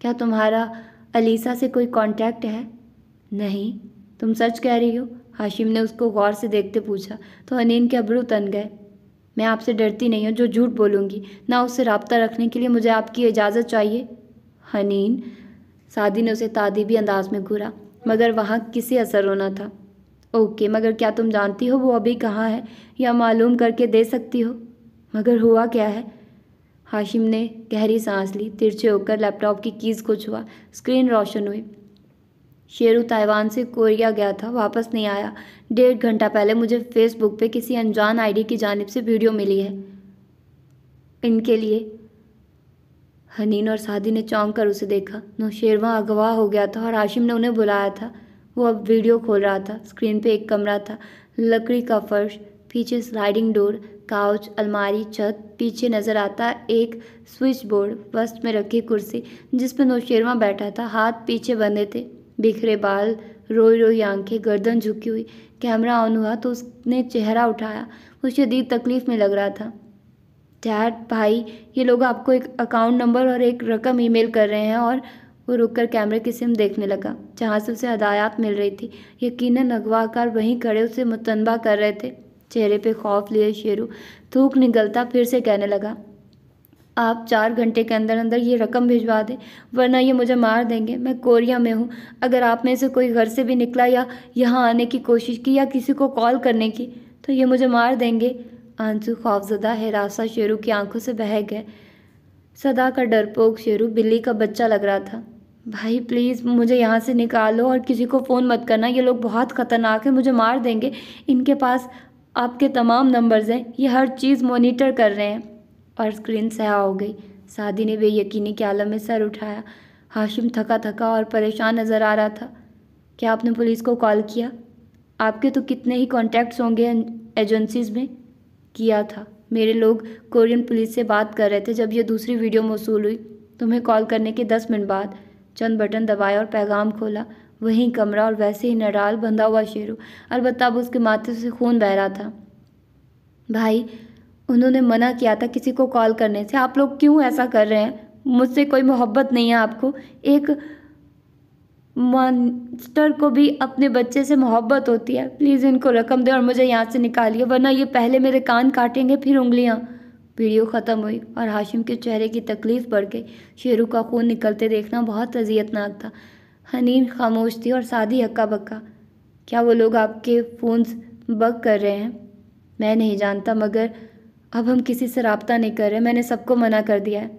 क्या तुम्हारा अलीसा से कोई कांटेक्ट है नहीं तुम सच कह रही हो हाशिम ने उसको गौर से देखते पूछा तो हनीन के अबरू तन गए मैं आपसे डरती नहीं हूँ जो झूठ बोलूँगी ना उससे रबता रखने के लिए मुझे आपकी इजाज़त चाहिए हनीन सादी ने उसे तादीबी अंदाज में घूरा मगर वहाँ किसी असर होना था ओके मगर क्या तुम जानती हो वो अभी कहाँ है या मालूम करके दे सकती हो मगर हुआ क्या है हाशिम ने गहरी सांस ली तिरछे होकर लैपटॉप की कीज़ को छुआ स्क्रीन रोशन हुई शेरू ताइवान से कोरिया गया था वापस नहीं आया डेढ़ घंटा पहले मुझे फेसबुक पे किसी अनजान आईडी की जानब से वीडियो मिली है इनके लिए हनीन और सादी ने चौंक कर उसे देखा नौशेरवा अगवा हो गया था और हाशिम ने उन्हें बुलाया था वो अब वीडियो खोल रहा था स्क्रीन पे एक कमरा था लकड़ी का फर्श पीछे स्लाइडिंग डोर काउच अलमारी छत पीछे नजर आता एक स्विच बोर्ड वस्त में रखी कुर्सी जिस पर नौशेरवा बैठा था हाथ पीछे बंधे थे बिखरे बाल रोई रोई आंखें गर्दन झुकी हुई कैमरा ऑन हुआ तो उसने चेहरा उठाया वो शदीद तकलीफ़ में लग रहा था चैट भाई ये लोग आपको एक अकाउंट नंबर और एक रकम ईमेल कर रहे हैं और वो रुककर कैमरे की सिम देखने लगा जहाँ से उसे हदायत मिल रही थी यकीनन अगवाकार वहीं खड़े उसे मुतनबा कर रहे थे चेहरे पे खौफ लिए शेरू थूक निकलता फिर से कहने लगा आप चार घंटे के अंदर अंदर ये रकम भिजवा दें वरना ये मुझे मार देंगे मैं कोरिया में हूँ अगर आप में से कोई घर से भी निकला या यहाँ आने की कोशिश की या किसी को कॉल करने की तो ये मुझे मार देंगे आंसू खौफजदा हिरासा शेरू की आंखों से बह गए सदा का डरपोक शेरू बिल्ली का बच्चा लग रहा था भाई प्लीज़ मुझे यहाँ से निकालो और किसी को फ़ोन मत करना ये लोग बहुत ख़तरनाक हैं मुझे मार देंगे इनके पास आपके तमाम नंबर्स हैं ये हर चीज़ मोनीटर कर रहे हैं और स्क्रीन सह हो गई सादी ने बेयकीनी के आलम में सर उठाया हाशिम थका थका और परेशान नज़र आ रहा था क्या आपने पुलिस को कॉल किया आपके तो कितने ही कॉन्टैक्ट्स होंगे एजेंसीज में किया था मेरे लोग कोरियन पुलिस से बात कर रहे थे जब यह दूसरी वीडियो मौसू हुई तुम्हें कॉल करने के दस मिनट बाद चंद बटन दबाया और पैगाम खोला वहीं कमरा और वैसे ही नडाल बंधा हुआ शेरू अलबत्त अब उसके माथे से खून बह रहा था भाई उन्होंने मना किया था किसी को कॉल करने से आप लोग क्यों ऐसा कर रहे हैं मुझसे कोई मोहब्बत नहीं है आपको एक मॉन्स्टर को भी अपने बच्चे से मोहब्बत होती है प्लीज़ इनको रकम दें और मुझे यहाँ से निकालिए वरना ये पहले मेरे कान काटेंगे फिर उंगलियाँ वीडियो ख़त्म हुई और हाशिम के चेहरे की तकलीफ़ बढ़ गई शेरू का खून निकलते देखना बहुत अजियतनाक था हनीन खामोश थी और सादी हक्का बक्का क्या वो लोग आपके फ़ोन बक कर रहे हैं मैं नहीं जानता मगर अब हम किसी से रबता नहीं कर रहे मैंने सबको मना कर दिया है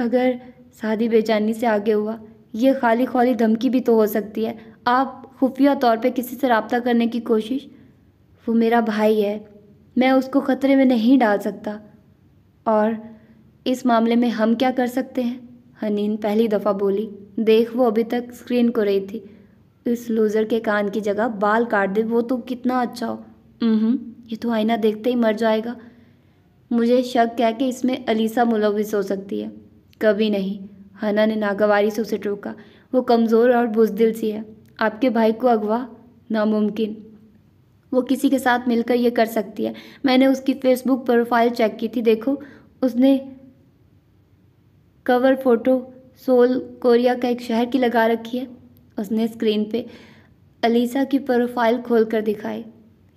मगर सादी बेचैनी से आगे हुआ ये खाली खाली धमकी भी तो हो सकती है आप खुफिया तौर पे किसी से रबता करने की कोशिश वो मेरा भाई है मैं उसको ख़तरे में नहीं डाल सकता और इस मामले में हम क्या कर सकते हैं हनीन पहली दफ़ा बोली देख वो अभी तक स्क्रीन को रही थी इस लूज़र के कान की जगह बाल काट दे वो तो कितना अच्छा हो ये तो आईना देखते ही मर जाएगा मुझे शक क्या कि इसमें अलीसा मुलविस हो सकती है कभी नहीं हना ने नागवारी से उसे टोका वो कमज़ोर और बुजदिल सी है आपके भाई को अगवा नामुमकिन वो किसी के साथ मिलकर ये कर सकती है मैंने उसकी फेसबुक प्रोफाइल चेक की थी देखो उसने कवर फ़ोटो सोल कोरिया का एक शहर की लगा रखी है उसने स्क्रीन पे अलीसा की प्रोफाइल खोल कर दिखाई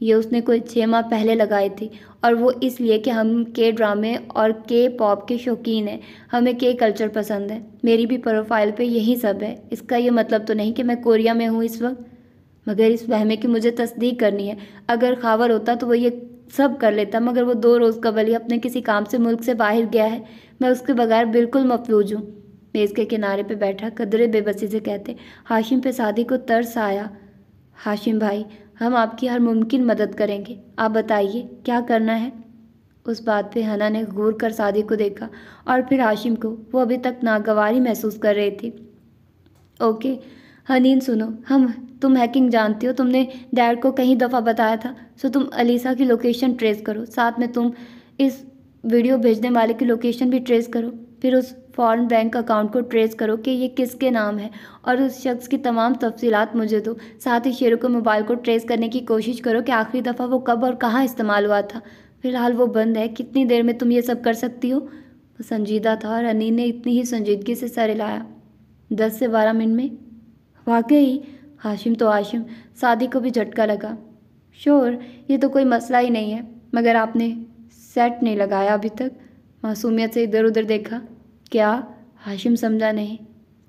ये उसने कोई छः माह पहले लगाई थी और वो इसलिए कि हम के ड्रामे और के पॉप के शौकीन हैं हमें के कल्चर पसंद है मेरी भी प्रोफाइल पे यही सब है इसका ये मतलब तो नहीं कि मैं कोरिया में हूँ इस वक्त मगर इस वहमे की मुझे तस्दीक करनी है अगर खावर होता तो वो ये सब कर लेता मगर वो दो रोज़ का बलि अपने किसी काम से मुल्क से बाहर गया है मैं उसके बगैर बिल्कुल मफलूज हूँ मेज़ के किनारे पे बैठा कदरे बेबसी से कहते हाशिम पे शादी को तरस आया हाशिम भाई हम आपकी हर मुमकिन मदद करेंगे आप बताइए क्या करना है उस बात पे हना ने घूर कर शादी को देखा और फिर हाशिम को वो अभी तक नागवारी महसूस कर रही थी ओके हनीन सुनो हम तुम हैकिंग जानती हो तुमने डैड को कहीं दफ़ा बताया था सो तुम अलीसा की लोकेशन ट्रेस करो साथ में तुम इस वीडियो भेजने वाले की लोकेशन भी ट्रेस करो फिर उस फॉरेन बैंक अकाउंट को ट्रेस करो कि ये किसके नाम है और उस शख्स की तमाम तफसीलात मुझे दो साथ ही शेरों के मोबाइल को ट्रेस करने की कोशिश करो कि आखिरी दफ़ा वो कब और कहाँ इस्तेमाल हुआ था फ़िलहाल वो बंद है कितनी देर में तुम ये सब कर सकती हो वो संजीदा था और अनी ने इतनी ही संजीदगी से सर हिलाया दस से बारह मिनट में वाकई हाशिम तो हाशिम शादी को भी झटका लगा श्योर ये तो कोई मसला ही नहीं है मगर आपने सेट नहीं लगाया अभी तक मासूमियत से इधर उधर देखा क्या हाशिम समझा नहीं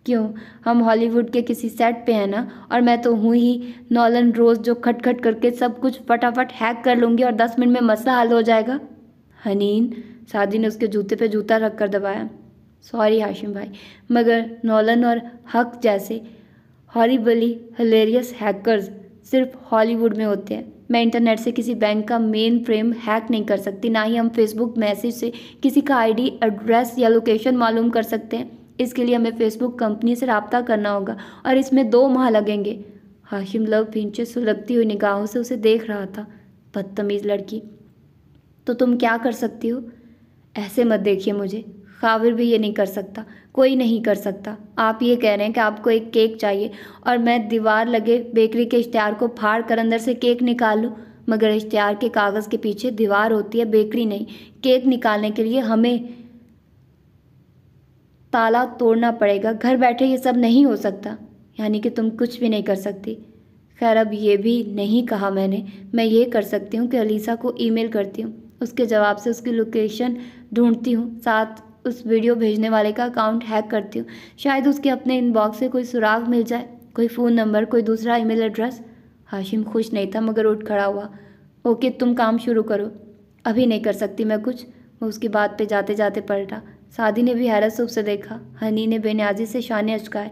क्यों हम हॉलीवुड के किसी सेट पे हैं ना और मैं तो हूँ ही नॉलन रोज जो खटखट करके सब कुछ फटाफट हैक कर लूँगी और दस मिनट में मसला हल हो जाएगा हनीन शादी ने उसके जूते पे जूता रख कर दबाया सॉरी हाशिम भाई मगर नॉलन और हक जैसे हॉलीबली हिलेरियस हैकर्स सिर्फ हॉलीवुड में होते हैं मैं इंटरनेट से किसी बैंक का मेन फ्रेम हैक नहीं कर सकती ना ही हम फेसबुक मैसेज से किसी का आईडी एड्रेस या लोकेशन मालूम कर सकते हैं इसके लिए हमें फेसबुक कंपनी से रबता करना होगा और इसमें दो माह लगेंगे हाशिम लव भिंचे सुलगती तो हुई निगाहों से उसे देख रहा था बदतमीज़ लड़की तो तुम क्या कर सकती हो ऐसे मत देखिए मुझे काबिर भी ये नहीं कर सकता कोई नहीं कर सकता आप ये कह रहे हैं कि आपको एक केक चाहिए और मैं दीवार लगे बेकरी के इश्तहार को फाड़ कर अंदर से केक निकाल लूँ मगर इश्तहार के कागज़ के पीछे दीवार होती है बेकरी नहीं केक निकालने के लिए हमें ताला तोड़ना पड़ेगा घर बैठे ये सब नहीं हो सकता यानी कि तुम कुछ भी नहीं कर सकती खैर अब ये भी नहीं कहा मैंने मैं ये कर सकती हूँ कि अलीसा को ईमेल करती हूँ उसके जवाब से उसकी लोकेशन ढूंढती हूँ साथ उस वीडियो भेजने वाले का अकाउंट हैक करती हूँ शायद उसके अपने इनबॉक्स से कोई सुराग मिल जाए कोई फ़ोन नंबर कोई दूसरा ईमेल एड्रेस हाशिम खुश नहीं था मगर उठ खड़ा हुआ ओके तुम काम शुरू करो अभी नहीं कर सकती मैं कुछ वो उसकी बात पे जाते जाते पलटा सादी ने भी हैरत से उसे देखा हनी ने बेनियाजी से शाने अचकाए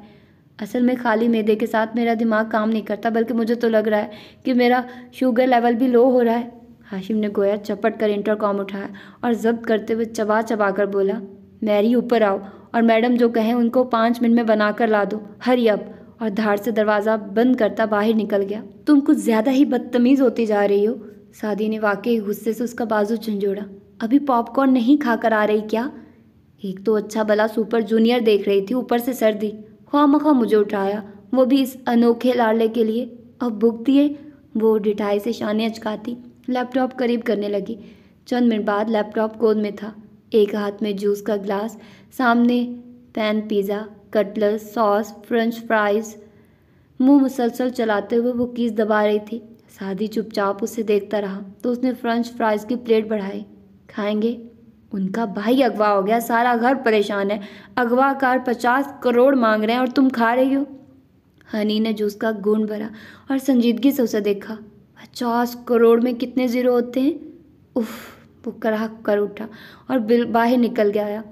असल में खाली मैदे के साथ मेरा दिमाग काम नहीं करता बल्कि मुझे तो लग रहा है कि मेरा शुगर लेवल भी लो हो रहा है हाशिम ने गोया चपट कर इंटरकॉम उठाया और जब्त करते हुए चबा चबा कर बोला मैरी ऊपर आओ और मैडम जो कहें उनको पाँच मिनट में बना कर ला दो हरी अब और धार से दरवाज़ा बंद करता बाहर निकल गया तुम कुछ ज़्यादा ही बदतमीज़ होती जा रही हो सादी ने वाकई गुस्से से उसका बाजू झंझोड़ा अभी पॉपकॉर्न नहीं खा कर आ रही क्या एक तो अच्छा भला सुपर जूनियर देख रही थी ऊपर से सर्दी ख्वा मखा मुझे उठाया वो भी इस अनोखे लाड़े के लिए अब भुगती है वो डिठाई से शानी अचकाती लैपटॉप करीब करने लगी चंद मिनट बाद लैपटॉप गोद में था एक हाथ में जूस का ग्लास सामने पैन पिज़्ज़ा कटलर सॉस फ्रेंच फ्राइज मुंह मुसलसल चलाते हुए वो कीस दबा रही थी सादी चुपचाप उसे देखता रहा तो उसने फ्रेंच फ्राइज की प्लेट बढ़ाई खाएंगे उनका भाई अगवा हो गया सारा घर परेशान है अगवा कार पचास करोड़ मांग रहे हैं और तुम खा रही हो हनी ने जूस का गुण भरा और संजीदगी से उसे देखा पचास करोड़ में कितने ज़ीरो होते हैं उफ़ वो कड़ाक कर उठा और बिल बाहर निकल गया आया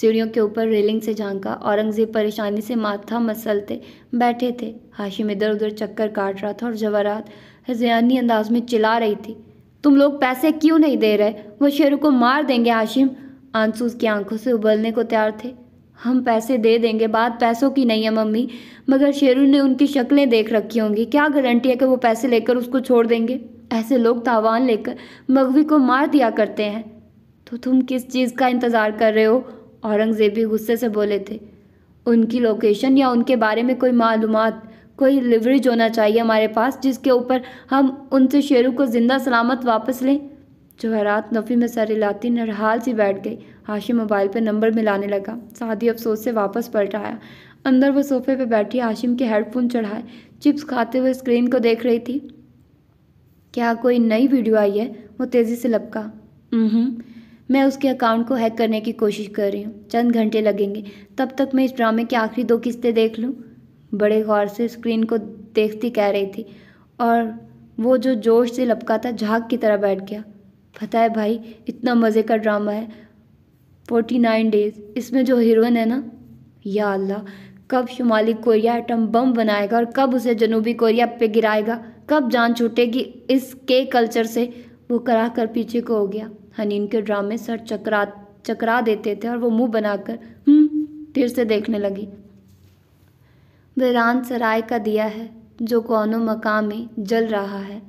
सीढ़ियों के ऊपर रेलिंग से झांका औरंगजेब परेशानी से माथा मसलते बैठे थे हाशिम इधर उधर चक्कर काट रहा था और जवरात हजयानी अंदाज में चिल्ला रही थी तुम लोग पैसे क्यों नहीं दे रहे वो शेरू को मार देंगे हाशिम आंसू उसकी आंखों से उबलने को तैयार थे हम पैसे दे देंगे बात पैसों की नहीं है मम्मी मगर शेरू ने उनकी शक्लें देख रखी होंगी क्या गारंटी है कि वो पैसे लेकर उसको छोड़ देंगे ऐसे लोग तावान लेकर मगवी को मार दिया करते हैं तो तुम किस चीज़ का इंतज़ार कर रहे हो औरंगज़ेब भी गुस्से से बोले थे उनकी लोकेशन या उनके बारे में कोई मालूम कोई लिवरेज होना चाहिए हमारे पास जिसके ऊपर हम उनसे शेरू को ज़िंदा सलामत वापस लें जवाहरात नफ़ी में सर लाती नरहाल सी बैठ गई हाशिम मोबाइल पर नंबर मिलाने लगा सादी अफसोस से वापस पलट आया अंदर वो सोफे पर बैठी हाशिम के हेडफोन चढ़ाए चिप्स खाते हुए स्क्रीन को देख रही थी क्या कोई नई वीडियो आई है वो तेज़ी से लपका मैं उसके अकाउंट को हैक करने की कोशिश कर रही हूँ चंद घंटे लगेंगे तब तक मैं इस ड्रामे की आखिरी दो किस्तें देख लूँ बड़े गौर से स्क्रीन को देखती कह रही थी और वो जो जोश से लपका था झाग की तरह बैठ गया पता है भाई इतना मज़े का ड्रामा है फोर्टी नाइन डेज इसमें जो हीरोइन है ना या अल्लाह कब शुमाली कोरिया एटम बम बनाएगा और कब उसे जनूबी कोरिया पे गिराएगा कब जान छूटेगी इस के कल्चर से वो करा कर पीछे को हो गया हनीन के ड्रामे सर चकरा चकरा देते थे और वो मुंह बनाकर हम्म, फिर से देखने लगी वीरान सराय का दिया है जो कौनो मकाम में जल रहा है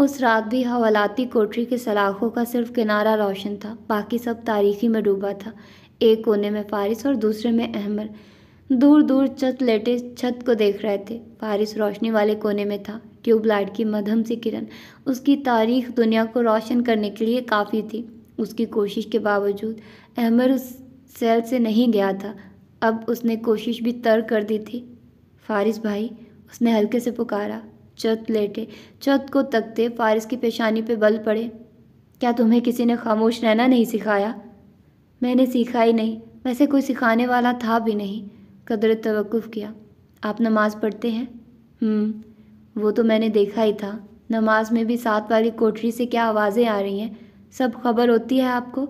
उस रात भी हवालाती कोठरी के सलाखों का सिर्फ किनारा रोशन था बाकी सब तारीखी में डूबा था एक कोने में फारिस और दूसरे में अहमद दूर दूर छत लेटे छत को देख रहे थे फारिस रोशनी वाले कोने में था ट्यूबलाइट की मध्यम सी किरण उसकी तारीख दुनिया को रोशन करने के लिए काफ़ी थी उसकी कोशिश के बावजूद अहमर उस सेल से नहीं गया था अब उसने कोशिश भी तर्क कर दी थी फारिस भाई उसने हल्के से पुकारा छत लेटे छत को तकते फारिस की पेशानी पे बल पड़े क्या तुम्हें किसी ने खामोश रहना नहीं सिखाया मैंने सीखा ही नहीं वैसे कोई सिखाने वाला था भी नहीं कदर तवक़ुफ़ किया आप नमाज़ पढ़ते हैं हम्म, वो तो मैंने देखा ही था नमाज़ में भी साथ वाली कोठरी से क्या आवाज़ें आ रही हैं सब खबर होती है आपको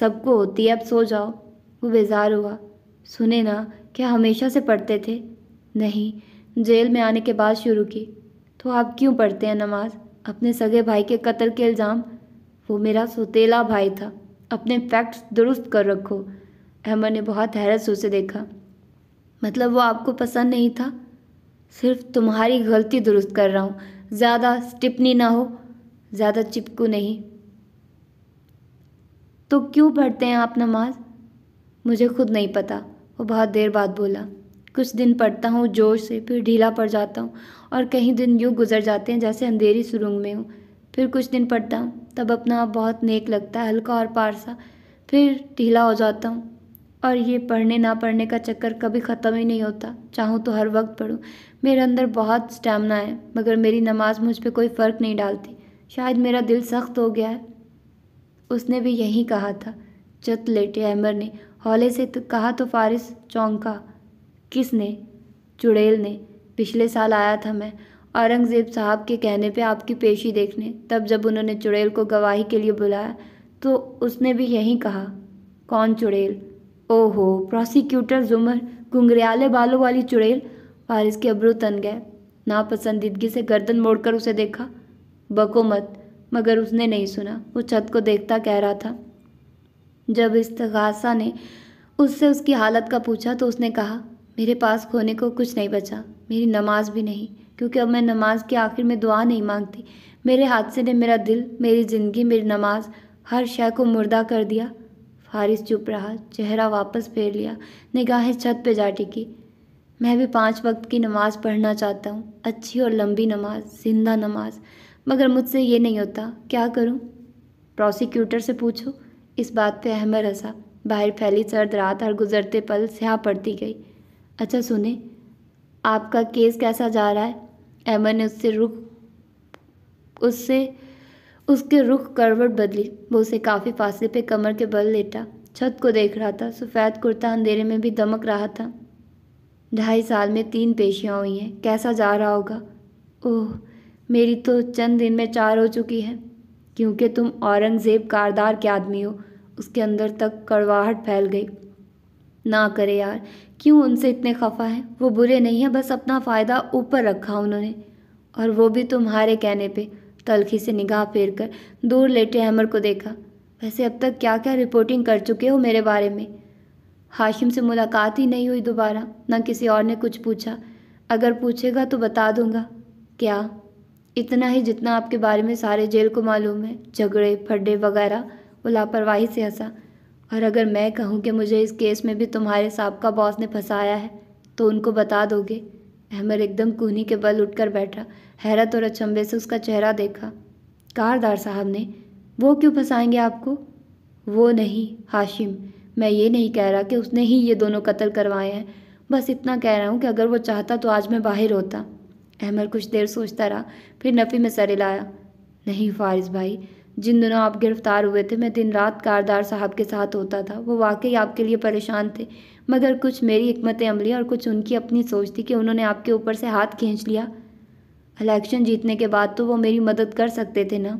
सबको होती है अब सो जाओ वो बेजार हुआ सुने ना क्या हमेशा से पढ़ते थे नहीं जेल में आने के बाद शुरू की तो आप क्यों पढ़ते हैं नमाज अपने सगे भाई के कत्ल के इल्ज़ाम वो मेरा सोतेला भाई था अपने फैक्ट्स दुरुस्त कर रखो अहमद ने बहुत हैरत से उसे देखा मतलब वो आपको पसंद नहीं था सिर्फ तुम्हारी गलती दुरुस्त कर रहा हूँ ज़्यादा स्टिपनी ना हो ज़्यादा चिपकू नहीं तो क्यों पढ़ते हैं आप नमाज मुझे खुद नहीं पता वो बहुत देर बाद बोला कुछ दिन पढ़ता हूँ जोश से फिर ढीला पड़ जाता हूँ और कहीं दिन यूँ गुजर जाते हैं जैसे अंधेरी सुरंग में हूँ फिर कुछ दिन पढ़ता हूँ तब अपना बहुत नेक लगता है हल्का और पारसा फिर ढीला हो जाता हूँ और ये पढ़ने ना पढ़ने का चक्कर कभी ख़त्म ही नहीं होता चाहूँ तो हर वक्त पढ़ूँ मेरे अंदर बहुत स्टैमिना है मगर मेरी नमाज मुझ पर कोई फ़र्क नहीं डालती शायद मेरा दिल सख्त हो गया है उसने भी यही कहा था चत लेटे अहमर ने हौले से तो कहा तो फारिस चौंका किसने चुड़ैल ने पिछले साल आया था मैं औरंगज़ेब साहब के कहने पे आपकी पेशी देखने तब जब उन्होंने चुड़ैल को गवाही के लिए बुलाया तो उसने भी यही कहा कौन चुड़ैल ओहो प्रोसिक्यूटर जुमर घुंगरेले बालों वाली चुड़ैल फारिस के अबरू तन गए नापसंदीदगी से गर्दन मोड़कर उसे देखा बको मत मगर उसने नहीं सुना वो छत को देखता कह रहा था जब इस तसा ने उससे उसकी हालत का पूछा तो उसने कहा मेरे पास खोने को कुछ नहीं बचा मेरी नमाज भी नहीं क्योंकि अब मैं नमाज के आखिर में दुआ नहीं मांगती मेरे हादसे ने मेरा दिल मेरी ज़िंदगी मेरी नमाज हर शय को मुर्दा कर दिया फारिस चुप रहा चेहरा वापस फेर लिया निगाहें छत पे जा टिकी मैं भी पांच वक्त की नमाज़ पढ़ना चाहता हूँ अच्छी और लंबी नमाज जिंदा नमाज मगर मुझसे ये नहीं होता क्या करूँ प्रोसिक्यूटर से पूछो इस बात पे अहमर हंसा बाहर फैली सर्द रात और गुजरते पल स्याह पड़ती गई अच्छा सुने आपका केस कैसा जा रहा है अहमद ने उससे रुक उससे उसके रुख करवट बदली वो उसे काफ़ी फासले पे कमर के बल लेटा छत को देख रहा था सफ़ेद कुर्ता अंधेरे में भी दमक रहा था ढाई साल में तीन पेशियाँ हुई हैं कैसा जा रहा होगा ओह मेरी तो चंद दिन में चार हो चुकी है क्योंकि तुम औरंगज़ेब कारदार के आदमी हो उसके अंदर तक कड़वाहट फैल गई ना करे यार क्यों उनसे इतने खफा हैं वो बुरे नहीं हैं बस अपना फ़ायदा ऊपर रखा उन्होंने और वो भी तुम्हारे कहने पर तलखी से निगाह फेर कर दूर लेटे हैमर को देखा वैसे अब तक क्या क्या रिपोर्टिंग कर चुके हो मेरे बारे में हाशिम से मुलाकात ही नहीं हुई दोबारा न किसी और ने कुछ पूछा अगर पूछेगा तो बता दूंगा क्या इतना ही जितना आपके बारे में सारे जेल को मालूम है झगड़े फड्डे वगैरह वो लापरवाही से हंसा और अगर मैं कहूँ कि मुझे इस केस में भी तुम्हारे साहब का बॉस ने फंसाया है तो उनको बता दोगे अहमद एकदम कूनी के बल उठकर बैठा हैरत और अचंभे से उसका चेहरा देखा कारदार साहब ने वो क्यों फंसाएंगे आपको वो नहीं हाशिम मैं ये नहीं कह रहा कि उसने ही ये दोनों कत्ल करवाए हैं बस इतना कह रहा हूँ कि अगर वो चाहता तो आज मैं बाहर होता अहमद कुछ देर सोचता रहा फिर नफ़ी में सर लाया नहीं फारिस भाई जिन दिनों आप गिरफ्तार हुए थे मैं दिन रात कारदार साहब के साथ होता था वो वाकई आपके लिए परेशान थे मगर कुछ मेरी हमत अमली और कुछ उनकी अपनी सोच थी कि उन्होंने आपके ऊपर से हाथ खींच लिया इलेक्शन जीतने के बाद तो वो मेरी मदद कर सकते थे ना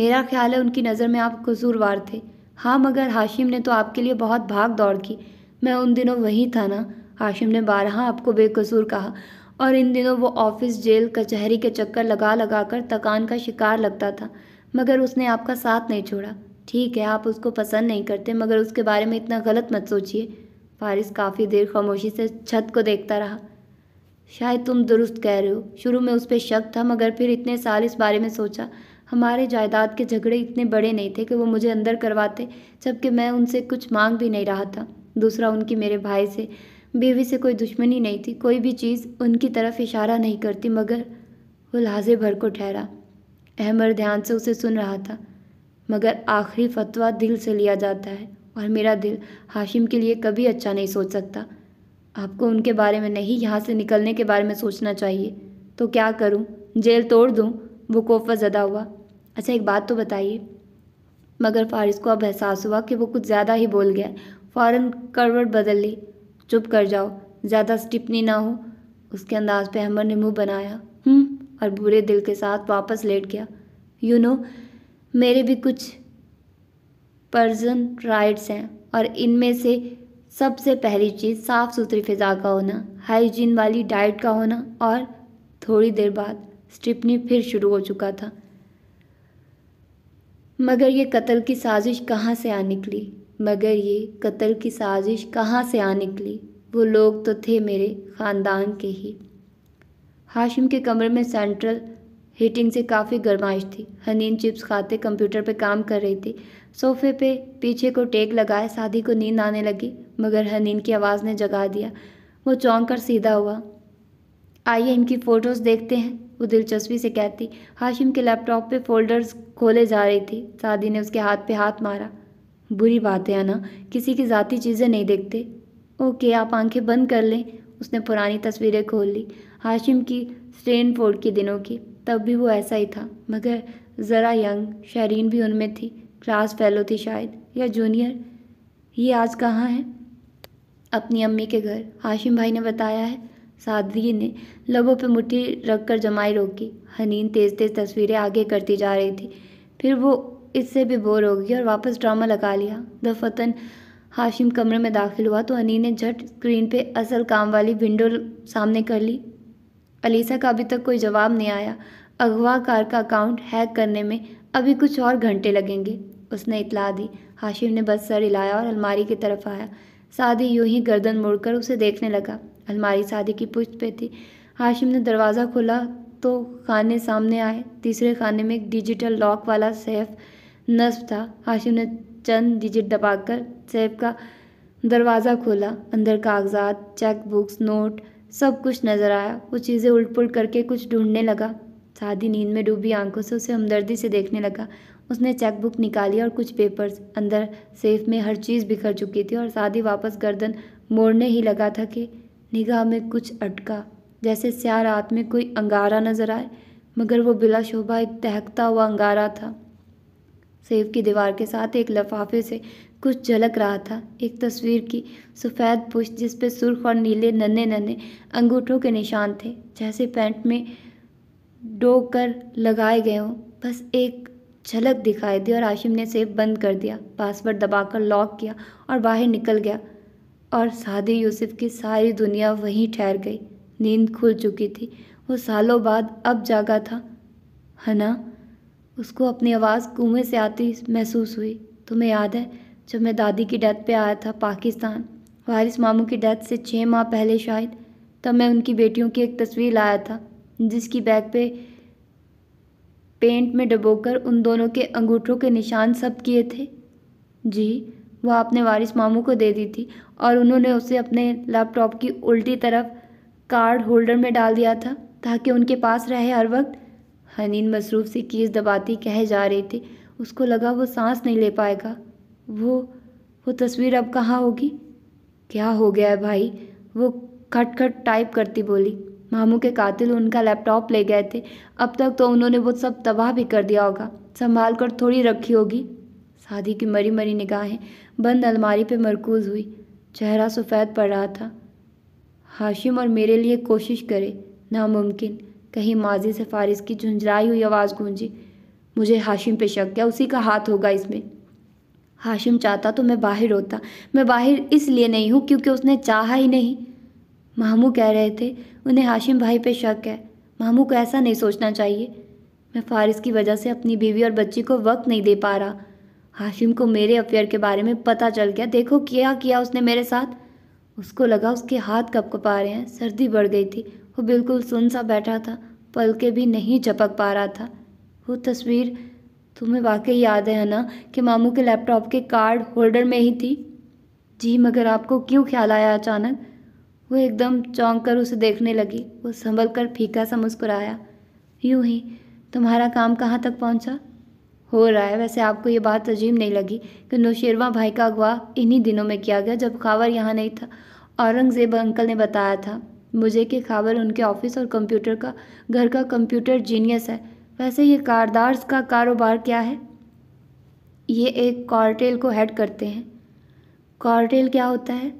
मेरा ख्याल है उनकी नज़र में आप कसूरवार थे हाँ मगर हाशिम ने तो आपके लिए बहुत भाग दौड़ की मैं उन दिनों वहीं था ना हाशिम ने बारह आपको बेकसूर कहा और इन दिनों वो ऑफिस जेल कचहरी के चक्कर लगा लगा कर थकान का शिकार लगता था मगर उसने आपका साथ नहीं छोड़ा ठीक है आप उसको पसंद नहीं करते मगर उसके बारे में इतना गलत मत सोचिए फारिस काफ़ी देर खामोशी से छत को देखता रहा शायद तुम दुरुस्त कह रहे हो शुरू में उस पर शक था मगर फिर इतने साल इस बारे में सोचा हमारे जायदाद के झगड़े इतने बड़े नहीं थे कि वो मुझे अंदर करवाते जबकि मैं उनसे कुछ मांग भी नहीं रहा था दूसरा उनकी मेरे भाई से बीवी से कोई दुश्मनी नहीं थी कोई भी चीज़ उनकी तरफ इशारा नहीं करती मगर वो लाजे भर को ठहरा अहमर ध्यान से उसे सुन रहा था मगर आखिरी फतवा दिल से लिया जाता है और मेरा दिल हाशिम के लिए कभी अच्छा नहीं सोच सकता आपको उनके बारे में नहीं यहाँ से निकलने के बारे में सोचना चाहिए तो क्या करूँ जेल तोड़ दूँ वो कोफा ज़दा हुआ अच्छा एक बात तो बताइए मगर फारिस को अब एहसास हुआ कि वो कुछ ज़्यादा ही बोल गया फ़ौर करवट बदल ली चुप कर जाओ ज़्यादा स्टिपनी ना हो उसके अंदाज पे अहमद ने मुंह बनाया हम्म, और बुरे दिल के साथ वापस लेट गया यू you नो know, मेरे भी कुछ पर्सन राइट्स हैं और इनमें से सबसे पहली चीज़ साफ़ सुथरी फ़िज़ा का होना हाइजीन वाली डाइट का होना और थोड़ी देर बाद स्टिपनी फिर शुरू हो चुका था मगर ये कत्ल की साजिश कहाँ से आ निकली मगर ये कत्ल की साजिश कहाँ से आ निकली वो लोग तो थे मेरे ख़ानदान के ही हाशिम के कमरे में सेंट्रल हीटिंग से काफ़ी गर्माइश थी हनीन चिप्स खाते कंप्यूटर पे काम कर रही थी सोफे पे पीछे को टेक लगाए शादी को नींद आने लगी मगर हनीन की आवाज़ ने जगा दिया वो चौंक कर सीधा हुआ आइए इनकी फ़ोटोज़ देखते हैं वो दिलचस्पी से कहती हाशिम के लैपटॉप पे फोल्डर्स खोले जा रही थी शादी ने उसके हाथ पे हाथ मारा बुरी बात है ना किसी की ज़ाती चीज़ें नहीं देखते ओके आप आंखें बंद कर लें उसने पुरानी तस्वीरें खोल ली हाशिम की फोर्ड के दिनों की तब भी वो ऐसा ही था मगर ज़रा यंग शरीन भी उनमें थी क्लास फेलो थी शायद या जूनियर ये आज कहाँ है अपनी अम्मी के घर हाशिम भाई ने बताया है साधवी ने लबों पे मुट्ठी रख कर जमाई रोकी हनीन तेज़ तेज़ तस्वीरें आगे करती जा रही थी फिर वो इससे भी बोर हो गई और वापस ड्रामा लगा लिया दफतन हाशिम कमरे में दाखिल हुआ तो हनीन ने झट स्क्रीन पे असल काम वाली विंडो सामने कर ली अलीसा का अभी तक कोई जवाब नहीं आया अगवाकार का अकाउंट हैक करने में अभी कुछ और घंटे लगेंगे उसने इतला दी हाशिम ने बस सर हिलाया और अलमारी की तरफ आया सादी यूं ही गर्दन मोड़कर उसे देखने लगा अलमारी सादी की पुष्ट पे थी हाशिम ने दरवाज़ा खोला तो खाने सामने आए तीसरे खाने में एक डिजिटल लॉक वाला सेफ नस्ब था हाशिम ने चंद डिजिट दबाकर सेफ का दरवाज़ा खोला अंदर कागजात चेक बुक्स नोट सब कुछ नज़र आया वो चीज़ें उलट पुलट करके कुछ ढूंढने लगा सादी नींद में डूबी आंखों से उसे हमदर्दी से देखने लगा उसने चेकबुक निकाली और कुछ पेपर्स अंदर सेफ में हर चीज़ बिखर चुकी थी और सादी वापस गर्दन मोड़ने ही लगा था कि निगाह में कुछ अटका जैसे स्या रात में कोई अंगारा नजर आए मगर वो बिला शोभा एक दहकता हुआ अंगारा था सेफ की दीवार के साथ एक लफाफे से कुछ झलक रहा था एक तस्वीर की सफ़ेद पुष्ट जिस पे सुर्ख और नीले नन्हे नन्हे अंगूठों के निशान थे जैसे पैंट में डो कर लगाए गए हों बस एक झलक दिखाई दी और आशिम ने सेफ बंद कर दिया पासवर्ड दबाकर लॉक किया और बाहर निकल गया और सादी यूसुफ की सारी दुनिया वहीं ठहर गई नींद खुल चुकी थी वो सालों बाद अब जागा था हना उसको अपनी आवाज़ कुएँ से आती महसूस हुई तुम्हें याद है जब मैं दादी की डेथ पे आया था पाकिस्तान वारिस मामू की डेथ से छः माह पहले शायद तब मैं उनकी बेटियों की एक तस्वीर लाया था जिसकी बैग पे पेंट में डबोकर उन दोनों के अंगूठों के निशान सब किए थे जी वह अपने वारिस मामू को दे दी थी और उन्होंने उसे अपने लैपटॉप की उल्टी तरफ कार्ड होल्डर में डाल दिया था ताकि उनके पास रहे हर वक्त हनीन मसरूफ़ से कीस दबाती कहे जा रही थी उसको लगा वो सांस नहीं ले पाएगा वो वो तस्वीर अब कहाँ होगी क्या हो गया है भाई वो खट खट टाइप करती बोली मामू के कातिल उनका लैपटॉप ले गए थे अब तक तो उन्होंने वो सब तबाह भी कर दिया होगा संभाल कर थोड़ी रखी होगी शादी की मरी मरी निगाहें बंद अलमारी पे मरकूज हुई चेहरा सफ़ेद पड़ रहा था हाशिम और मेरे लिए कोशिश करे नामुमकिन कहीं माजी से फारिस की झुंझलाई हुई आवाज़ गूंजी मुझे हाशिम पे शक है उसी का हाथ होगा इसमें हाशिम चाहता तो मैं बाहर होता मैं बाहर इसलिए नहीं हूँ क्योंकि उसने चाहा ही नहीं मामू कह रहे थे उन्हें हाशिम भाई पे शक है मामू को ऐसा नहीं सोचना चाहिए मैं फारिस की वजह से अपनी बीवी और बच्ची को वक्त नहीं दे पा रहा हाशिम को मेरे अफेयर के बारे में पता चल गया देखो क्या किया उसने मेरे साथ उसको लगा उसके हाथ कप कपा रहे हैं सर्दी बढ़ गई थी वो बिल्कुल सुन सा बैठा था पल के भी नहीं झपक पा रहा था वो तस्वीर तुम्हें वाकई याद है ना कि मामू के लैपटॉप के कार्ड होल्डर में ही थी जी मगर आपको क्यों ख्याल आया अचानक वो एकदम चौंक कर उसे देखने लगी वो संभल कर फीका सा मुस्कुराया यूं ही तुम्हारा काम कहाँ तक पहुँचा हो रहा है वैसे आपको ये बात अजीब नहीं लगी कि नौशेरवा भाई का अगवा इन्हीं दिनों में किया गया जब खावर यहाँ नहीं था औरंगज़ेब अंकल ने बताया था मुझे कि खावर उनके ऑफिस और कंप्यूटर का घर का कंप्यूटर जीनियस है वैसे ये कारदार्स का कारोबार क्या है ये एक कॉर्टेल को हेड करते हैं कॉर्टेल क्या होता है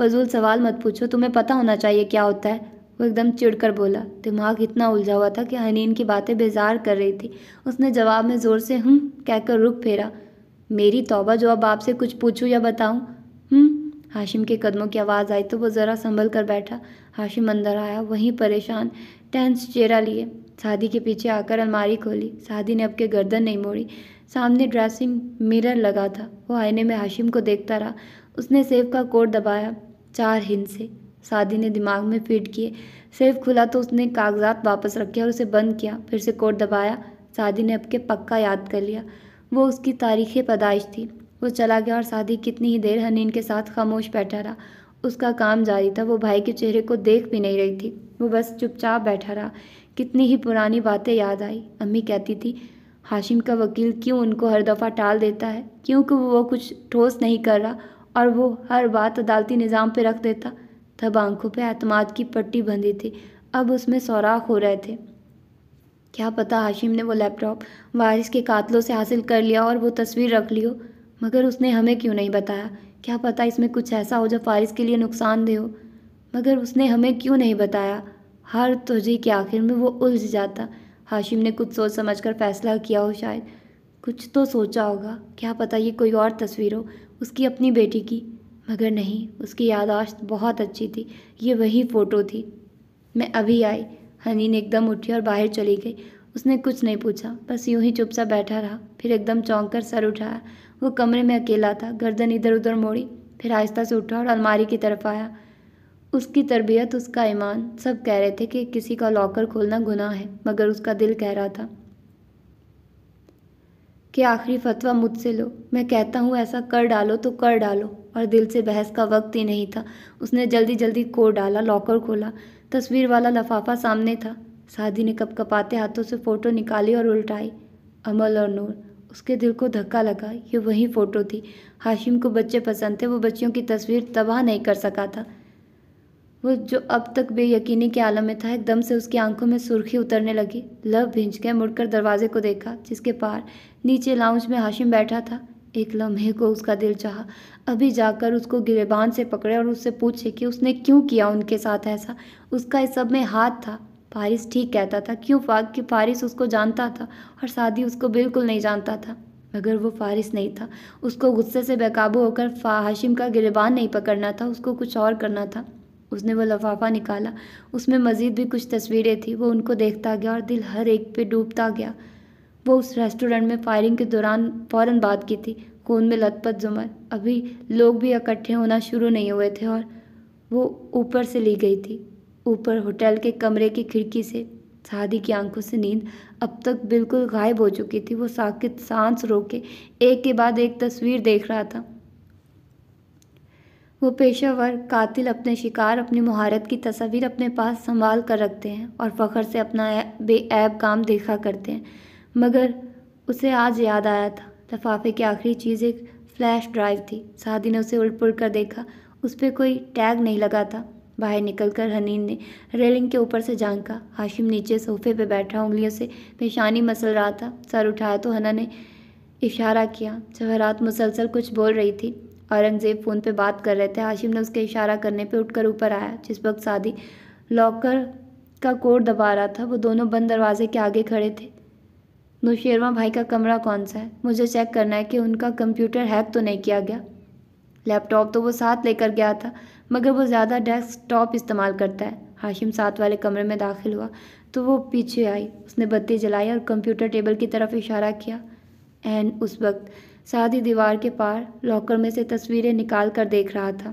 फजूल सवाल मत पूछो तुम्हें पता होना चाहिए क्या होता है वो एकदम चिड़ कर बोला दिमाग इतना उलझा हुआ था कि हनीन की बातें बेजार कर रही थी उसने जवाब में ज़ोर से हम हम्म, कहकर रुक फेरा मेरी तोबा जो अब आपसे कुछ पूछूँ या बताऊँ हम हम्म, हाशिम के कदमों की आवाज़ आई तो वो ज़रा संभल कर बैठा हाशिम अंदर आया वहीं परेशान टेंस चेहरा लिए शादी के पीछे आकर अलमारी खोली शादी ने अब के गर्दन नहीं मोड़ी सामने ड्रेसिंग मिरर लगा था वो आईने में हाशिम को देखता रहा उसने सेब का कोट दबाया चार हिंट से सादी ने दिमाग में फिट किए सेफ खुला तो उसने कागजात वापस रखे और उसे बंद किया फिर से कोड दबाया सादी ने अब के पक्का याद कर लिया वो उसकी तारीख़ पैदाइश थी वो चला गया और सादी कितनी ही देर हनीन के साथ खामोश बैठा रहा उसका काम जारी था वो भाई के चेहरे को देख भी नहीं रही थी वो बस चुपचाप बैठा रहा कितनी ही पुरानी बातें याद आई अम्मी कहती थी हाशिम का वकील क्यों उनको हर दफ़ा टाल देता है क्योंकि वो कुछ ठोस नहीं कर रहा और वो हर बात अदालती निज़ाम पे रख देता तब आंखों पे अतमाद की पट्टी बंधी थी अब उसमें सौराख हो रहे थे क्या पता हाशिम ने वो लैपटॉप वारिस के कातलों से हासिल कर लिया और वो तस्वीर रख ली हो मगर उसने हमें क्यों नहीं बताया क्या पता इसमें कुछ ऐसा हो जो फारिस के लिए नुकसानदेह हो मगर उसने हमें क्यों नहीं बताया हर तुझे के आखिर में वो उलझ जाता हाशिम ने कुछ सोच समझ कर फैसला किया हो शायद कुछ तो सोचा होगा क्या पता ये कोई और तस्वीर हो उसकी अपनी बेटी की मगर नहीं उसकी यादाश्त बहुत अच्छी थी ये वही फ़ोटो थी मैं अभी आई हनीन एकदम उठी और बाहर चली गई उसने कुछ नहीं पूछा बस यूं ही चुप सा बैठा रहा फिर एकदम चौंक कर सर उठाया वो कमरे में अकेला था गर्दन इधर उधर मोड़ी फिर आहिस्ता से उठा और अलमारी की तरफ आया उसकी तरबियत उसका ईमान सब कह रहे थे कि किसी का लॉकर खोलना गुनाह है मगर उसका दिल कह रहा था कि आखिरी फतवा मुझसे लो मैं कहता हूँ ऐसा कर डालो तो कर डालो और दिल से बहस का वक्त ही नहीं था उसने जल्दी जल्दी कोड डाला लॉकर खोला तस्वीर वाला लफाफा सामने था सादी ने कप कपाते हाथों से फ़ोटो निकाली और उल्टाई अमल और नूर उसके दिल को धक्का लगा ये वही फ़ोटो थी हाशिम को बच्चे पसंद थे वो बच्चियों की तस्वीर तबाह नहीं कर सका था वो जो अब तक बेयकीनी के आलम में था एकदम से उसकी आंखों में सुर्खी उतरने लगी लव भिंज के मुड़कर दरवाजे को देखा जिसके पार नीचे लाउंज में हाशिम बैठा था एक लम्हे को उसका दिल चाहा अभी जाकर उसको गिरेबान से पकड़े और उससे पूछे कि उसने क्यों किया उनके साथ ऐसा उसका इस सब में हाथ था फारिस ठीक कहता था क्यों फाग कि फारिस उसको जानता था और शादी उसको बिल्कुल नहीं जानता था मगर वो फारिस नहीं था उसको गुस्से से बेकाबू होकर हाशिम का गिरबान नहीं पकड़ना था उसको कुछ और करना था उसने वो लफाफा निकाला उसमें मज़ीद भी कुछ तस्वीरें थी वो उनको देखता गया और दिल हर एक पे डूबता गया वो उस रेस्टोरेंट में फायरिंग के दौरान फ़ौर बात की थी खून में लतपत जुमर अभी लोग भी इकट्ठे होना शुरू नहीं हुए थे और वो ऊपर से ली गई थी ऊपर होटल के कमरे की खिड़की से शादी की आंखों से नींद अब तक बिल्कुल गायब हो चुकी थी वो साकित सांस रोके एक के बाद एक तस्वीर देख रहा था वो पेशेवर कातिल अपने शिकार अपनी महारत की तस्वीर अपने पास संभाल कर रखते हैं और फ़ख्र से अपना बेऐब काम देखा करते हैं मगर उसे आज याद आया था लफाफे की आखिरी चीज़ एक फ्लैश ड्राइव थी सादी ने उसे उलट पुलट कर देखा उस पर कोई टैग नहीं लगा था बाहर निकलकर हनीन ने रेलिंग के ऊपर से झांका हाशिम नीचे सोफे पर बैठा उंगलियों से पेशानी मसल रहा था सर उठाया तो हना ने इशारा किया जवाहरात मुसलसल कुछ बोल रही थी औरंगज़ेब फ़ोन पे बात कर रहे थे हाशिम ने उसके इशारा करने पे उठकर ऊपर आया जिस वक्त सादी लॉकर का कोड दबा रहा था वो दोनों बंद दरवाजे के आगे खड़े थे नौशेरवा भाई का कमरा कौन सा है मुझे चेक करना है कि उनका कंप्यूटर हैक तो नहीं किया गया लैपटॉप तो वो साथ लेकर गया था मगर वो ज़्यादा डेस्कटॉप इस्तेमाल करता है हाशिम साथ वाले कमरे में दाखिल हुआ तो वो पीछे आई उसने बत्ती जलाई और कंप्यूटर टेबल की तरफ इशारा किया एंड उस वक्त साथ ही दीवार के पार लॉकर में से तस्वीरें निकाल कर देख रहा था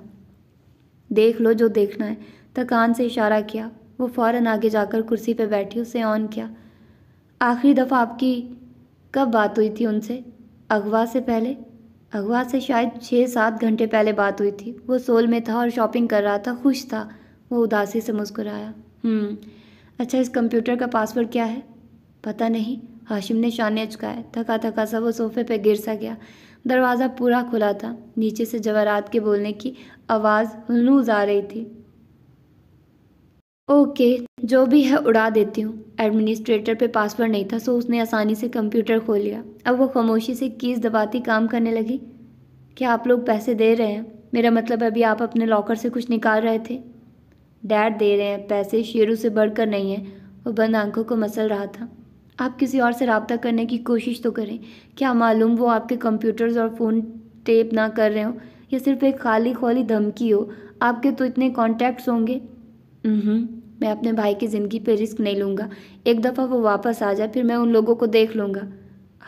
देख लो जो देखना है थकान से इशारा किया वो फौरन आगे जाकर कुर्सी पर बैठी उसे ऑन किया आखिरी दफ़ा आपकी कब बात हुई थी उनसे अगवा से पहले अगवा से शायद छः सात घंटे पहले बात हुई थी वो सोल में था और शॉपिंग कर रहा था खुश था वो उदासी से मुस्कुराया हम्म, अच्छा इस कंप्यूटर का पासवर्ड क्या है पता नहीं हाशिम ने शान अचकाया थका थका सा वो सोफे पे गिर सा गया दरवाज़ा पूरा खुला था नीचे से जवारात के बोलने की आवाज़ हनूज आ रही थी ओके जो भी है उड़ा देती हूँ एडमिनिस्ट्रेटर पे पासवर्ड नहीं था सो उसने आसानी से कंप्यूटर खोल लिया अब वो खामोशी से कीज दबाती काम करने लगी क्या आप लोग पैसे दे रहे हैं मेरा मतलब अभी आप अपने लॉकर से कुछ निकाल रहे थे डैड दे रहे हैं पैसे शेरू से बढ़कर नहीं है वो बंद आंखों को मसल रहा था आप किसी और से रबता करने की कोशिश तो करें क्या मालूम वो आपके कंप्यूटर्स और फ़ोन टेप ना कर रहे हो या सिर्फ एक खाली खोली धमकी हो आपके तो इतने कॉन्टैक्ट्स होंगे मैं अपने भाई की ज़िंदगी पे रिस्क नहीं लूँगा एक दफ़ा वो वापस आ जाए फिर मैं उन लोगों को देख लूँगा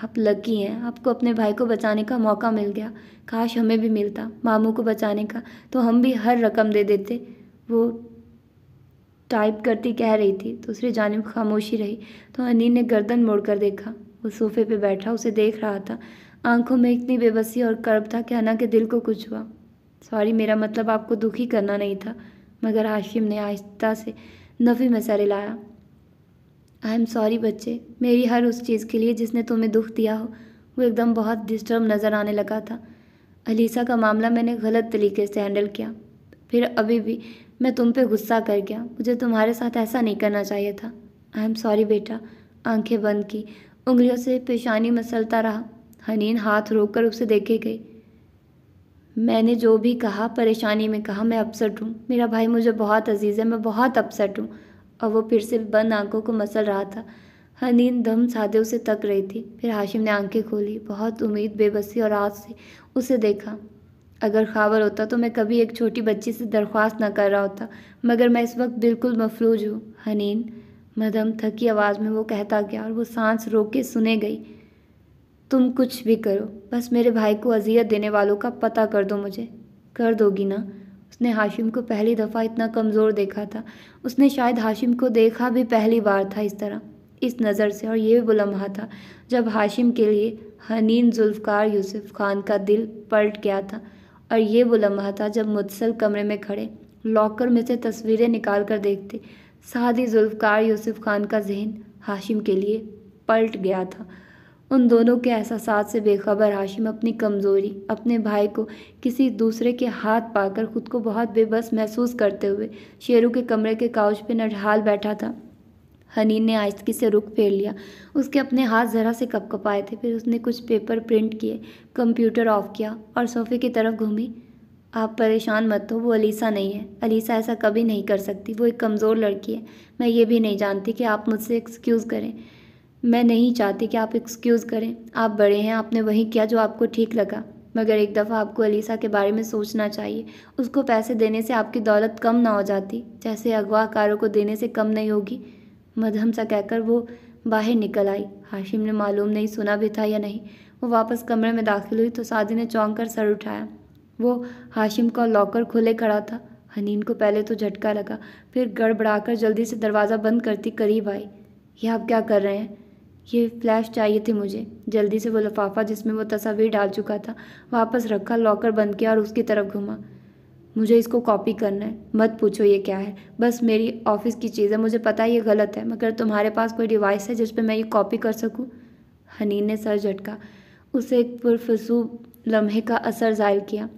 आप लकी हैं आपको अपने भाई को बचाने का मौका मिल गया काश हमें भी मिलता मामू को बचाने का तो हम भी हर रकम दे देते वो टाइप करती कह रही थी दूसरी तो जानब खामोशी रही तो अनिल ने गर्दन मोड़ कर देखा वो सोफे पे बैठा उसे देख रहा था आंखों में इतनी बेबसी और कर्ब था कि अना के दिल को कुछ हुआ सॉरी मेरा मतलब आपको दुखी करना नहीं था मगर हाशिम ने आहिस्ता से नफ़ी में सर लाया आई एम सॉरी बच्चे मेरी हर उस चीज़ के लिए जिसने तुम्हें दुख दिया हो वो एकदम बहुत डिस्टर्ब नज़र आने लगा था अलीसा का मामला मैंने गलत तरीके से हैंडल किया फिर अभी भी मैं तुम पे गुस्सा कर गया मुझे तुम्हारे साथ ऐसा नहीं करना चाहिए था आई एम सॉरी बेटा आंखें बंद की उंगलियों से पेशानी मसलता रहा हनीन हाथ रोक कर उसे देखे गई मैंने जो भी कहा परेशानी में कहा मैं अपसेट हूँ मेरा भाई मुझे बहुत अजीज़ है मैं बहुत अपसेट हूँ और वो फिर से बंद आंखों को मसल रहा था हनीन दम साधे उसे तक रही थी फिर हाशिम ने आंखें खोली बहुत उम्मीद बेबसी और आज से उसे देखा अगर ख़ाबर होता तो मैं कभी एक छोटी बच्ची से दरख्वास्त न कर रहा होता मगर मैं इस वक्त बिल्कुल मफलूज हूँ हनीन मदम थकी आवाज़ में वो कहता गया और वो सांस रोक के सुने गई तुम कुछ भी करो बस मेरे भाई को अजियत देने वालों का पता कर दो मुझे कर दोगी ना उसने हाशिम को पहली दफ़ा इतना कमज़ोर देखा था उसने शायद हाशिम को देखा भी पहली बार था इस तरह इस नज़र से और ये भी लम्हा था जब हाशिम के लिए हनीन जुल्फ़कार यूसुफ़ खान का दिल पलट गया था और ये वो लम्हा था जब मुदसल कमरे में खड़े लॉकर में से तस्वीरें निकाल कर देखते सादी जुल्फकार यूसुफ खान का जहन हाशिम के लिए पलट गया था उन दोनों के एहसास से बेखबर हाशिम अपनी कमज़ोरी अपने भाई को किसी दूसरे के हाथ पाकर खुद को बहुत बेबस महसूस करते हुए शेरू के कमरे के काउच पर नढ़ाल बैठा था हनी ने आहिस्की से रुख फेर लिया उसके अपने हाथ ज़रा से कपकपाए थे फिर उसने कुछ पेपर प्रिंट किए कंप्यूटर ऑफ किया और सोफे की तरफ घूमी आप परेशान मत हो वो अलीसा नहीं है अलीसा ऐसा कभी नहीं कर सकती वो एक कमज़ोर लड़की है मैं ये भी नहीं जानती कि आप मुझसे एक्सक्यूज़ करें मैं नहीं चाहती कि आप एक्सक्यूज़ करें आप बड़े हैं आपने वही किया जो आपको ठीक लगा मगर एक दफ़ा आपको अलीसा के बारे में सोचना चाहिए उसको पैसे देने से आपकी दौलत कम ना हो जाती जैसे अगवाकारों को देने से कम नहीं होगी मदहम सा कहकर वो बाहर निकल आई हाशिम ने मालूम नहीं सुना भी था या नहीं वो वापस कमरे में दाखिल हुई तो सादी ने चौंक कर सर उठाया वो हाशिम का लॉकर खुले खड़ा था हनीन को पहले तो झटका लगा फिर गड़बड़ाकर जल्दी से दरवाज़ा बंद करती करीब आई ये आप क्या कर रहे हैं ये फ्लैश चाहिए थी मुझे जल्दी से वो लफाफा जिसमें वो तस्वीर डाल चुका था वापस रखा लॉकर बंद किया और उसकी तरफ घूमा मुझे इसको कॉपी करना है मत पूछो ये क्या है बस मेरी ऑफिस की चीज़ है मुझे पता है ये गलत है मगर तुम्हारे पास कोई डिवाइस है जिस पर मैं ये कॉपी कर सकूँ हनी ने सर झटका उसे एक पुरफसू लम्हे का असर जाहिर किया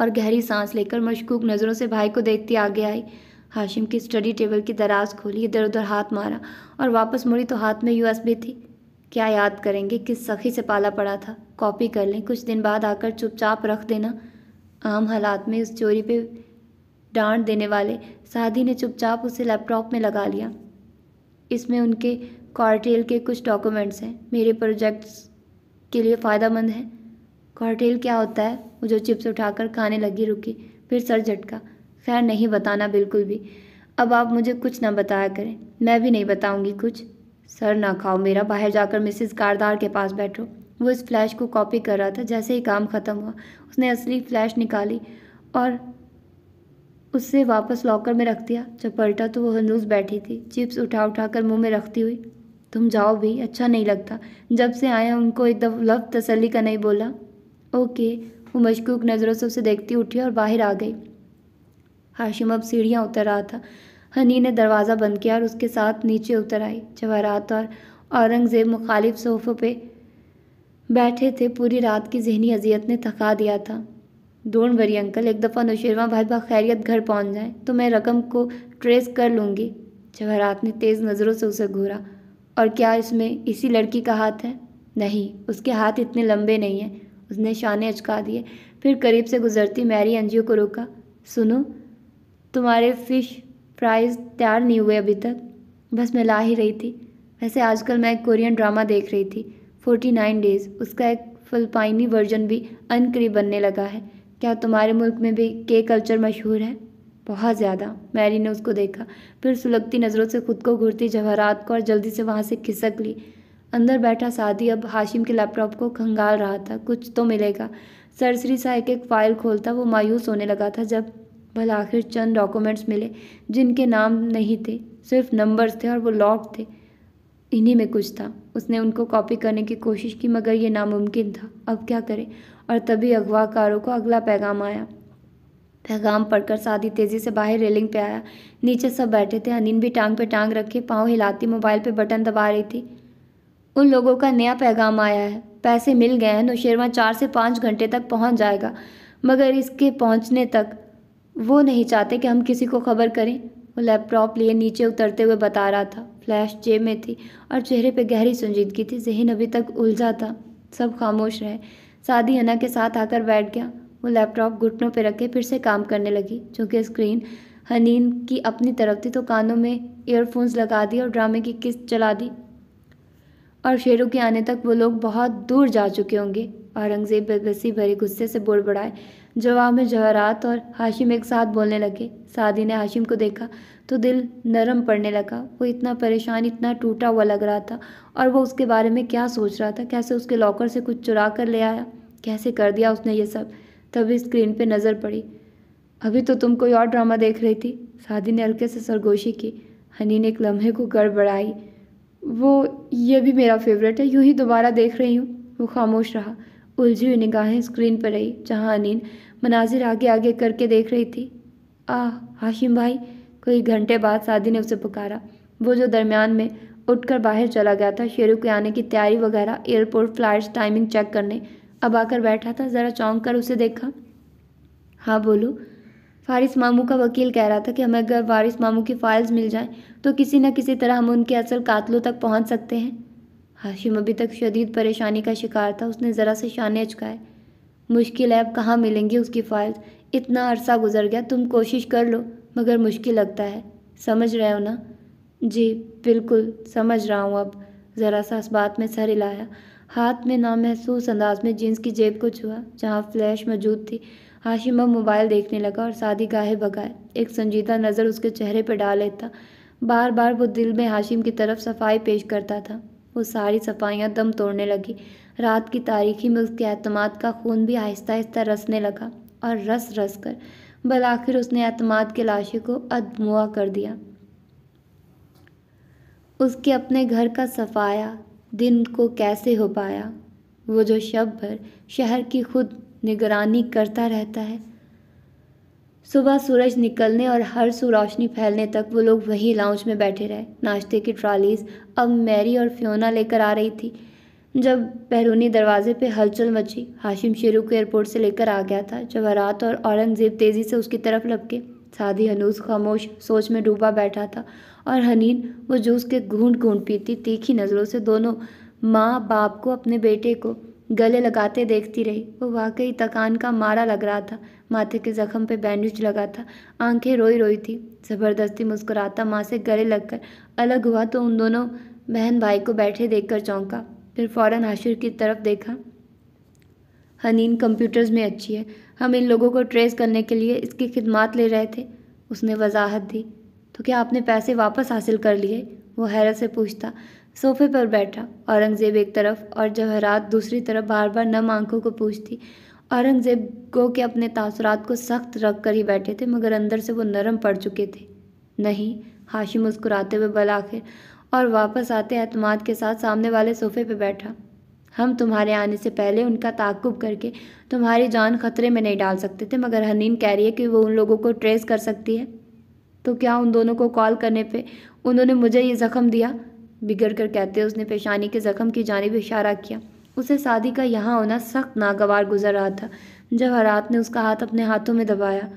और गहरी सांस लेकर मशकूक नज़रों से भाई को देखती आगे आई हाशिम की स्टडी टेबल की दराज खोली इधर उधर हाथ मारा और वापस मुड़ी तो हाथ में यूएसबी थी क्या याद करेंगे किस सखी से पाला पड़ा था कॉपी कर लें कुछ दिन बाद आकर चुपचाप रख देना आम हालात में उस चोरी पे डांट देने वाले साधी ने चुपचाप उसे लैपटॉप में लगा लिया इसमें उनके कॉर्टेल के कुछ डॉक्यूमेंट्स हैं मेरे प्रोजेक्ट्स के लिए फ़ायदा हैं कॉर्टेल क्या होता है वो जो चिप्स उठाकर खाने लगी रुकी फिर सर झटका खैर नहीं बताना बिल्कुल भी अब आप मुझे कुछ ना बताया करें मैं भी नहीं बताऊँगी कुछ सर ना खाओ मेरा बाहर जाकर मिसिस कारदार के पास बैठो वो इस फ्लैश को कॉपी कर रहा था जैसे ही काम ख़त्म हुआ उसने असली फ्लैश निकाली और उससे वापस लॉकर में रख दिया जब पलटा तो वो हनूज बैठी थी चिप्स उठा उठा कर मुँह में रखती हुई तुम जाओ भी अच्छा नहीं लगता जब से आया उनको एकदम लफ तसली का नहीं बोला ओके वो मशकूक नज़रों से उसे देखती उठी और बाहर आ गई हाशिम अब सीढ़ियाँ उतर रहा था हनी ने दरवाज़ा बंद किया और उसके साथ नीचे उतर आई जवाहरात और औरंगज़ेब मुखालिफ सोफों पर बैठे थे पूरी रात की जहनी अजियत ने थका दिया था दोन वरी अंकल एक दफ़ा नौशेरवा भाई खैरियत घर पहुंच जाए तो मैं रकम को ट्रेस कर लूँगी जवाहरात ने तेज़ नज़रों से उसे घूरा और क्या इसमें इसी लड़की का हाथ है नहीं उसके हाथ इतने लंबे नहीं हैं उसने शाने अचका दिए फिर करीब से गुजरती मैरी अंजियो को रोका सुनो तुम्हारे फ़िश फ्राइज़ तैयार नहीं हुए अभी तक बस मैं ला ही रही थी वैसे आजकल मैं एक कोरियन ड्रामा देख रही थी फोर्टी नाइन डेज़ उसका एक फ़िल्पाइनी वर्जन भी अनकरीब बनने लगा है क्या तुम्हारे मुल्क में भी के कल्चर मशहूर है बहुत ज़्यादा मैरी ने उसको देखा फिर सुलगती नज़रों से खुद को घूरती जवाहरात को और जल्दी से वहाँ से खिसक ली अंदर बैठा सादी अब हाशिम के लैपटॉप को खंगाल रहा था कुछ तो मिलेगा सरसरी सा एक एक फाइल खोलता वो मायूस होने लगा था जब भला आखिर चंद डॉक्यूमेंट्स मिले जिनके नाम नहीं थे सिर्फ नंबर्स थे और वो लॉक थे इन्हीं में कुछ था उसने उनको कॉपी करने की कोशिश की मगर यह नामुमकिन था अब क्या करें और तभी अगवाकारों को अगला पैगाम आया पैगाम पढ़कर सादी तेज़ी से बाहर रेलिंग पे आया नीचे सब बैठे थे अनिन भी टांग पे टांग रखे पाँव हिलाती मोबाइल पे बटन दबा रही थी उन लोगों का नया पैगाम आया है पैसे मिल गए हैं नौशेरवा चार से पाँच घंटे तक पहुंच जाएगा मगर इसके पहुंचने तक वो नहीं चाहते कि हम किसी को खबर करें वो लैपटॉप लिए नीचे उतरते हुए बता रहा था फ्लैश जेब में थी और चेहरे पर गहरी संजीदगी थी जहन अभी तक उलझा था सब खामोश रहे सादी हना के साथ आकर बैठ गया वो लैपटॉप घुटनों पर रखे फिर से काम करने लगी चूँकि स्क्रीन हनीन की अपनी तरफ थी तो कानों में ईयरफोन्स लगा दी और ड्रामे की किस्त चला दी और शेरों के आने तक वो लोग बहुत दूर जा चुके होंगे औरंगज़ेब बदबसी भरे गुस्से से बोल बढ़ाए जवाब में जवाहरात और हाशिम एक साथ बोलने लगे सादी ने हाशिम को देखा तो दिल नरम पड़ने लगा वो इतना परेशान इतना टूटा हुआ लग रहा था और वो उसके बारे में क्या सोच रहा था कैसे उसके लॉकर से कुछ चुरा कर ले आया कैसे कर दिया उसने ये सब तभी स्क्रीन पे नज़र पड़ी अभी तो तुम कोई और ड्रामा देख रही थी सादी ने हल्के से सरगोशी की हनी ने एक लम्हे को गड़बड़ाई वो ये भी मेरा फेवरेट है यूँ ही दोबारा देख रही हूँ वो खामोश रहा उलझी हुई निगाहें स्क्रीन पर रही जहाँ अनिल मनाजिर आगे आगे करके देख रही थी आह हाशिम भाई कोई घंटे बाद शादी ने उसे पुकारा वो जो दरमियान में उठकर बाहर चला गया था शेरू के आने की तैयारी वगैरह एयरपोर्ट फ्लाइट्स टाइमिंग चेक करने अब आकर बैठा था ज़रा चौंक कर उसे देखा हाँ बोलो फारिस मामू का वकील कह रहा था कि हमें अगर वारिस मामू की फाइल्स मिल जाएं तो किसी न किसी तरह हम उनके असल कातलों तक पहुंच सकते हैं हाशिम अभी तक शदीद परेशानी का शिकार था उसने ज़रा से शान अचकाए मुश्किल है अब कहाँ मिलेंगी उसकी फाइल्स इतना अरसा गुजर गया तुम कोशिश कर लो मगर मुश्किल लगता है समझ रहे हो ना जी बिल्कुल समझ रहा हूँ अब ज़रा सा इस बात में सर हिलाया हाथ में नामहसूस अंदाज में जीन्स की जेब को छुआ जहाँ फ्लैश मौजूद थी हाशिम अब मोबाइल देखने लगा और शादी गाहे बगाए एक संजीदा नज़र उसके चेहरे पर डाल लेता बार बार वो दिल में हाशिम की तरफ सफाई पेश करता था वो सारी सफाइयाँ दम तोड़ने लगी रात की तारीखी में उसके अहतमाद का खून भी आहिस्ता आहिस्ता रसने लगा और रस रस कर बल आखिर उसने अतमाद के लाशे को अधमुआ कर दिया उसके अपने घर का सफाया दिन को कैसे हो पाया वो जो शब भर शहर की खुद निगरानी करता रहता है सुबह सूरज निकलने और हर सू रोशनी फैलने तक वो लोग वही लाउंज में बैठे रहे नाश्ते की ट्रॉलीज अब मैरी और फ्योना लेकर आ रही थी जब बैरूनी दरवाजे पे हलचल मची हाशिम शेरू को एयरपोर्ट से लेकर आ गया था जवाहरात और औरंगज़ेब तेज़ी से उसकी तरफ लपके सादी हनूस खामोश सोच में डूबा बैठा था और हनीन वो जूस के घूंट घूंट पीती तीखी नज़रों से दोनों माँ बाप को अपने बेटे को गले लगाते देखती रही वो वाकई थकान का मारा लग रहा था माथे के जख्म पे बैंडेज लगा था आंखें रोई रोई थी ज़बरदस्ती मुस्कुराता माँ से गले लगकर अलग हुआ तो उन दोनों बहन भाई को बैठे देखकर चौंका फिर फ़ौरन हाशिर की तरफ देखा हनीन कंप्यूटर्स में अच्छी है हम इन लोगों को ट्रेस करने के लिए इसकी खिदमात ले रहे थे उसने वजाहत दी तो क्या आपने पैसे वापस हासिल कर लिए वो हैरत से पूछता सोफे पर बैठा औरंगज़ेब एक तरफ और जवाहरात दूसरी तरफ बार बार नम आंखों को पूछती औरंगज़ेब गो के अपने तासरात को सख्त रख कर ही बैठे थे मगर अंदर से वो नरम पड़ चुके थे नहीं हाशिम मुस्कुराते हुए बल आखिर और वापस आते अतमाद के साथ सामने वाले सोफे पर बैठा हम तुम्हारे आने से पहले उनका ताकुब करके तुम्हारी जान खतरे में नहीं डाल सकते थे मगर हनीन कह रही है कि वो उन लोगों को ट्रेस कर सकती है तो क्या उन दोनों को कॉल करने पे उन्होंने मुझे ये ज़ख्म दिया बिगड़ कर कहते उसने पेशानी के ज़ख्म की जानब इशारा किया उसे शादी का यहाँ होना सख्त नागवार गुजर रहा था जब हरात ने उसका हाथ अपने हाथों में दबाया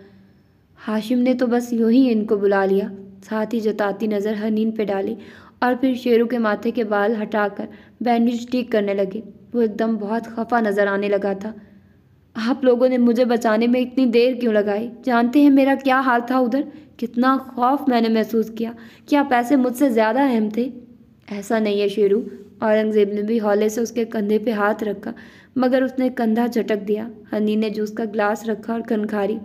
हाशिम ने तो बस यूं ही इनको बुला लिया साथ ही जताती नज़र हनीन पे डाली और फिर शेरू के माथे के बाल हटाकर बैंडेज ठीक करने लगे वो एकदम बहुत खफा नज़र आने लगा था आप लोगों ने मुझे बचाने में इतनी देर क्यों लगाई जानते हैं मेरा क्या हाल था उधर कितना खौफ मैंने महसूस किया क्या पैसे मुझसे ज़्यादा अहम थे ऐसा नहीं है शेरू औरंगजेब ने भी हौले से उसके कंधे पे हाथ रखा मगर उसने कंधा झटक दिया हनी ने जूस का ग्लास रखा और खनखारी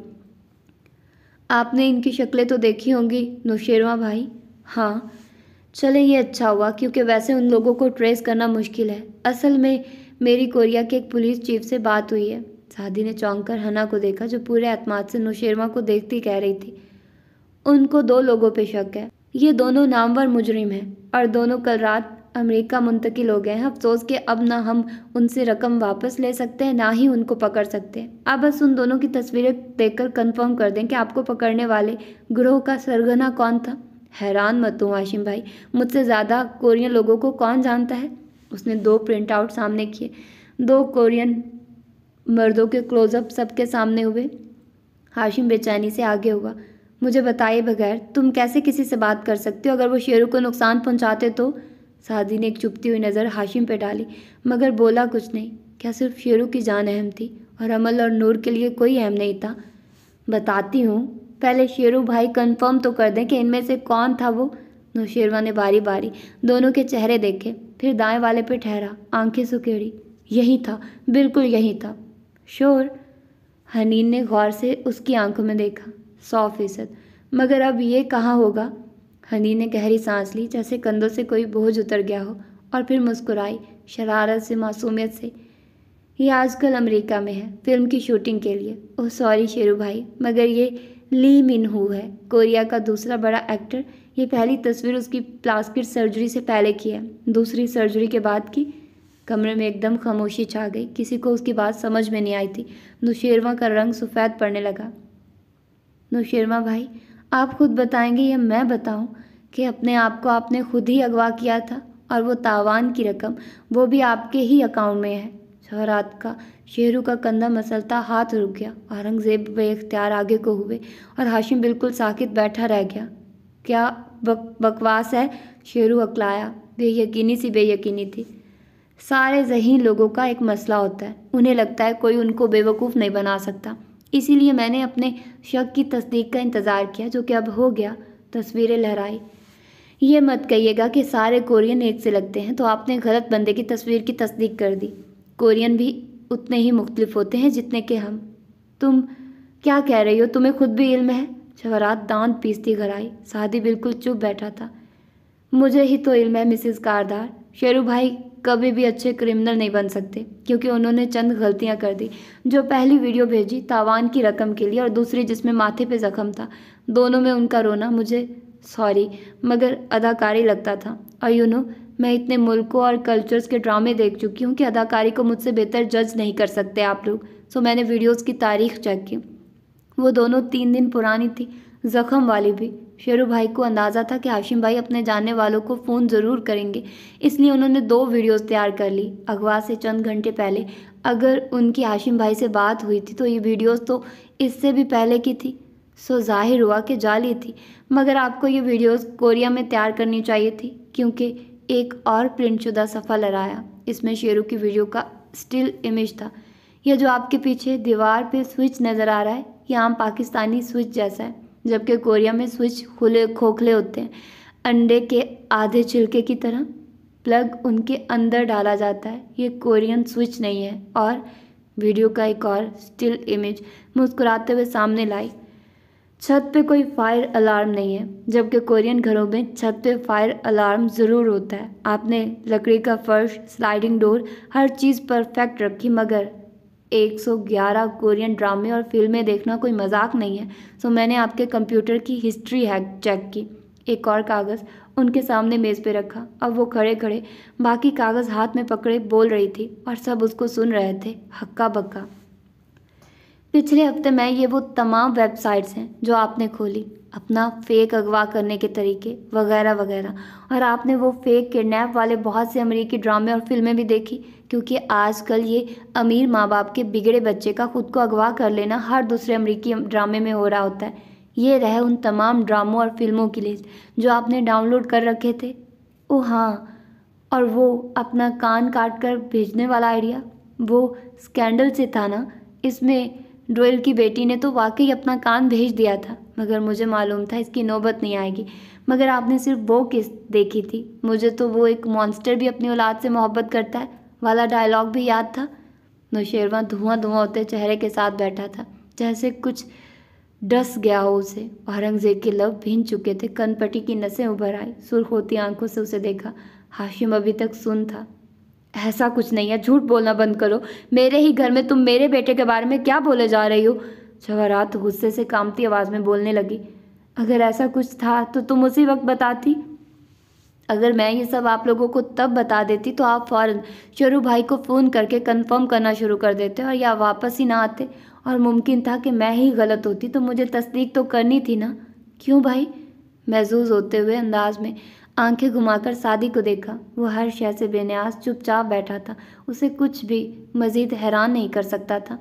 आपने इनकी शक्लें तो देखी होंगी नौशेरवा भाई हाँ चले ये अच्छा हुआ क्योंकि वैसे उन लोगों को ट्रेस करना मुश्किल है असल में मेरी कोरिया के एक पुलिस चीफ से बात हुई है शादी ने चौंक कर हना को देखा जो पूरे अतमाद से नौशेरवा को देखती कह रही थी उनको दो लोगों पर शक है ये दोनों नामवर मुजरिम हैं और दोनों कल रात अमेरिका मुंतकिल हो गए हैं अफसोस के अब ना हम उनसे रकम वापस ले सकते हैं ना ही उनको पकड़ सकते हैं आप बस उन दोनों की तस्वीरें देखकर कंफर्म कर दें कि आपको पकड़ने वाले ग्रोह का सरगना कौन था हैरान मत हूँ आशिम भाई मुझसे ज़्यादा कोरियन लोगों को कौन जानता है उसने दो प्रिंट आउट सामने किए दो कोरियन मर्दों के क्लोजअप सबके सामने हुए हाशिम बेचैनी से आगे हुआ मुझे बताए बगैर तुम कैसे किसी से बात कर सकते हो अगर वो शेरों को नुकसान पहुंचाते तो सादी ने एक चुपती हुई नज़र हाशिम पे डाली मगर बोला कुछ नहीं क्या सिर्फ शेरू की जान अहम थी और अमल और नूर के लिए कोई अहम नहीं था बताती हूँ पहले शेरू भाई कन्फर्म तो कर दें कि इनमें से कौन था वो नौशेरवा ने बारी बारी दोनों के चेहरे देखे फिर दाएँ वाले पर ठहरा आँखें सुखेड़ी यही था बिल्कुल यही था शोर हनीन ने गौर से उसकी आंखों में देखा सौ फीसद मगर अब ये कहाँ होगा हनी ने गहरी सांस ली जैसे कंधों से कोई बोझ उतर गया हो और फिर मुस्कुराई शरारत से मासूमियत से ये आजकल अमेरिका में है फिल्म की शूटिंग के लिए ओह सॉरी शेरू भाई मगर ये ली मिन हु है कोरिया का दूसरा बड़ा एक्टर ये पहली तस्वीर उसकी प्लास्टिक सर्जरी से पहले की है दूसरी सर्जरी के बाद की कमरे में एकदम खामोशी छा गई किसी को उसकी बात समझ में नहीं आई थी दुशेरवा का रंग सफ़ेद पड़ने लगा नौशेरमा भाई आप खुद बताएंगे या मैं बताऊं कि अपने आप को आपने खुद ही अगवा किया था और वो तावान की रकम वो भी आपके ही अकाउंट में है शहरात का शेरू का कंधा मसलता हाथ रुक गया औरंगजेब बेख्तियार आगे को हुए और हाशिम बिल्कुल साकित बैठा रह गया क्या बक, बकवास है शेरू अकलाया बेयकीनी सी बेयकीनी थी सारे जहीन लोगों का एक मसला होता है उन्हें लगता है कोई उनको बेवकूफ़ नहीं बना सकता इसीलिए मैंने अपने शक की तस्दीक का इंतज़ार किया जो कि अब हो गया तस्वीरें लहराई ये मत कहिएगा कि सारे कोरियन एक से लगते हैं तो आपने गलत बंदे की तस्वीर की तस्दीक कर दी कोरियन भी उतने ही मुख्तलिफ होते हैं जितने के हम तुम क्या कह रही हो तुम्हें खुद भी इल्म है शवरात दांत पीसती घर आई सादी बिल्कुल चुप बैठा था मुझे ही तो इल्म है मिसिज़ कारदार शेरू भाई कभी भी अच्छे क्रिमिनल नहीं बन सकते क्योंकि उन्होंने चंद गलतियां कर दी जो पहली वीडियो भेजी तावान की रकम के लिए और दूसरी जिसमें माथे पे जख्म था दोनों में उनका रोना मुझे सॉरी मगर अदाकारी लगता था और यू नो मैं इतने मुल्कों और कल्चर्स के ड्रामे देख चुकी हूँ कि अदाकारी को मुझसे बेहतर जज नहीं कर सकते आप लोग सो मैंने वीडियोज़ की तारीख चेक की वो दोनों तीन दिन पुरानी थी ज़ख्म वाली भी शेरू भाई को अंदाज़ा था कि हाशिम भाई अपने जाने वालों को फ़ोन ज़रूर करेंगे इसलिए उन्होंने दो वीडियोस तैयार कर ली अगवा से चंद घंटे पहले अगर उनकी हाशिम भाई से बात हुई थी तो ये वीडियोस तो इससे भी पहले की थी सो जाहिर हुआ कि जाली थी मगर आपको ये वीडियोस कोरिया में तैयार करनी चाहिए थी क्योंकि एक और प्रिंटशुदा सफ़ा लड़ाया इसमें शेरू की वीडियो का स्टिल इमेज था यह जो आपके पीछे दीवार पर स्विच नज़र आ रहा है यह आम पाकिस्तानी स्विच जैसा है जबकि कोरिया में स्विच खुले खोखले होते हैं अंडे के आधे छिलके की तरह प्लग उनके अंदर डाला जाता है ये कोरियन स्विच नहीं है और वीडियो का एक और स्टिल इमेज मुस्कुराते हुए सामने लाई छत पे कोई फायर अलार्म नहीं है जबकि कोरियन घरों में छत पे फायर अलार्म ज़रूर होता है आपने लकड़ी का फर्श स्लाइडिंग डोर हर चीज़ परफेक्ट रखी मगर 111 कोरियन ड्रामे और फिल्में देखना कोई मजाक नहीं है सो मैंने आपके कंप्यूटर की हिस्ट्री हैक चेक की एक और कागज़ उनके सामने मेज़ पे रखा अब वो खड़े खड़े बाकी कागज़ हाथ में पकड़े बोल रही थी और सब उसको सुन रहे थे हक्का बक्का पिछले हफ्ते में ये वो तमाम वेबसाइट्स हैं जो आपने खोली अपना फेक अगवा करने के तरीके वगैरह वगैरह और आपने वो फेक किडनैप वाले बहुत से अमेरिकी ड्रामे और फिल्में भी देखी क्योंकि आजकल ये अमीर माँ बाप के बिगड़े बच्चे का खुद को अगवा कर लेना हर दूसरे अमेरिकी ड्रामे में हो रहा होता है ये रहे उन तमाम ड्रामों और फिल्मों की लिस्ट जो आपने डाउनलोड कर रखे थे ओ हाँ और वो अपना कान काट कर भेजने वाला आइडिया वो स्कैंडल से था ना इसमें डोयल की बेटी ने तो वाकई अपना कान भेज दिया था मगर मुझे मालूम था इसकी नौबत नहीं आएगी मगर आपने सिर्फ वो किस देखी थी मुझे तो वो एक मॉन्स्टर भी अपनी औलाद से मोहब्बत करता है वाला डायलॉग भी याद था नौशेरवा धुआं धुआं होते चेहरे के साथ बैठा था जैसे कुछ डस गया हो उसे औरंगजेब के लव भीन चुके थे कनपटी की नसें उभर आई सुर्ख होती आंखों से उसे देखा हाशिम अभी तक सुन था ऐसा कुछ नहीं है झूठ बोलना बंद करो मेरे ही घर में तुम मेरे बेटे के बारे में क्या बोले जा रही हो जवाहरात गुस्से से कामती आवाज़ में बोलने लगी अगर ऐसा कुछ था तो तुम उसी वक्त बताती अगर मैं ये सब आप लोगों को तब बता देती तो आप फ़ौरन शरू भाई को फ़ोन करके कंफर्म करना शुरू कर देते और या वापस ही ना आते और मुमकिन था कि मैं ही गलत होती तो मुझे तस्दीक तो करनी थी ना क्यों भाई महजूज होते हुए अंदाज में आंखें घुमाकर सादी को देखा वह हर शय से बेन्यास चुपचाप बैठा था उसे कुछ भी मज़ीद हैरान नहीं कर सकता था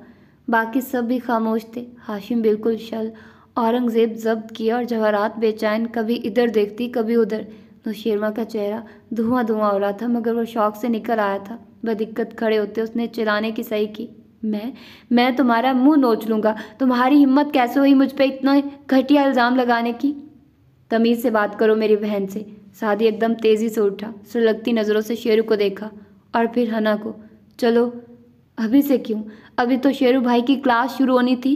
बाकी सब भी खामोश थे हाशिम बिल्कुल शल औरंगज़ेब जब्त किया और जवाहरात बेचैन कभी इधर देखती कभी उधर नौशेरमा का चेहरा धुआं धुआं हो रहा था मगर वह शौक से निकल आया था बदिक्कत खड़े होते उसने चिलाने की सही की मैं मैं तुम्हारा मुंह नोच लूँगा तुम्हारी हिम्मत कैसे हुई मुझ पर इतना घटिया इल्ज़ाम लगाने की तमीज़ से बात करो मेरी बहन से शादी एकदम तेज़ी से उठा सुलगती नज़रों से शेरू को देखा और फिर हना को चलो अभी से क्यों अभी तो शेरू भाई की क्लास शुरू होनी थी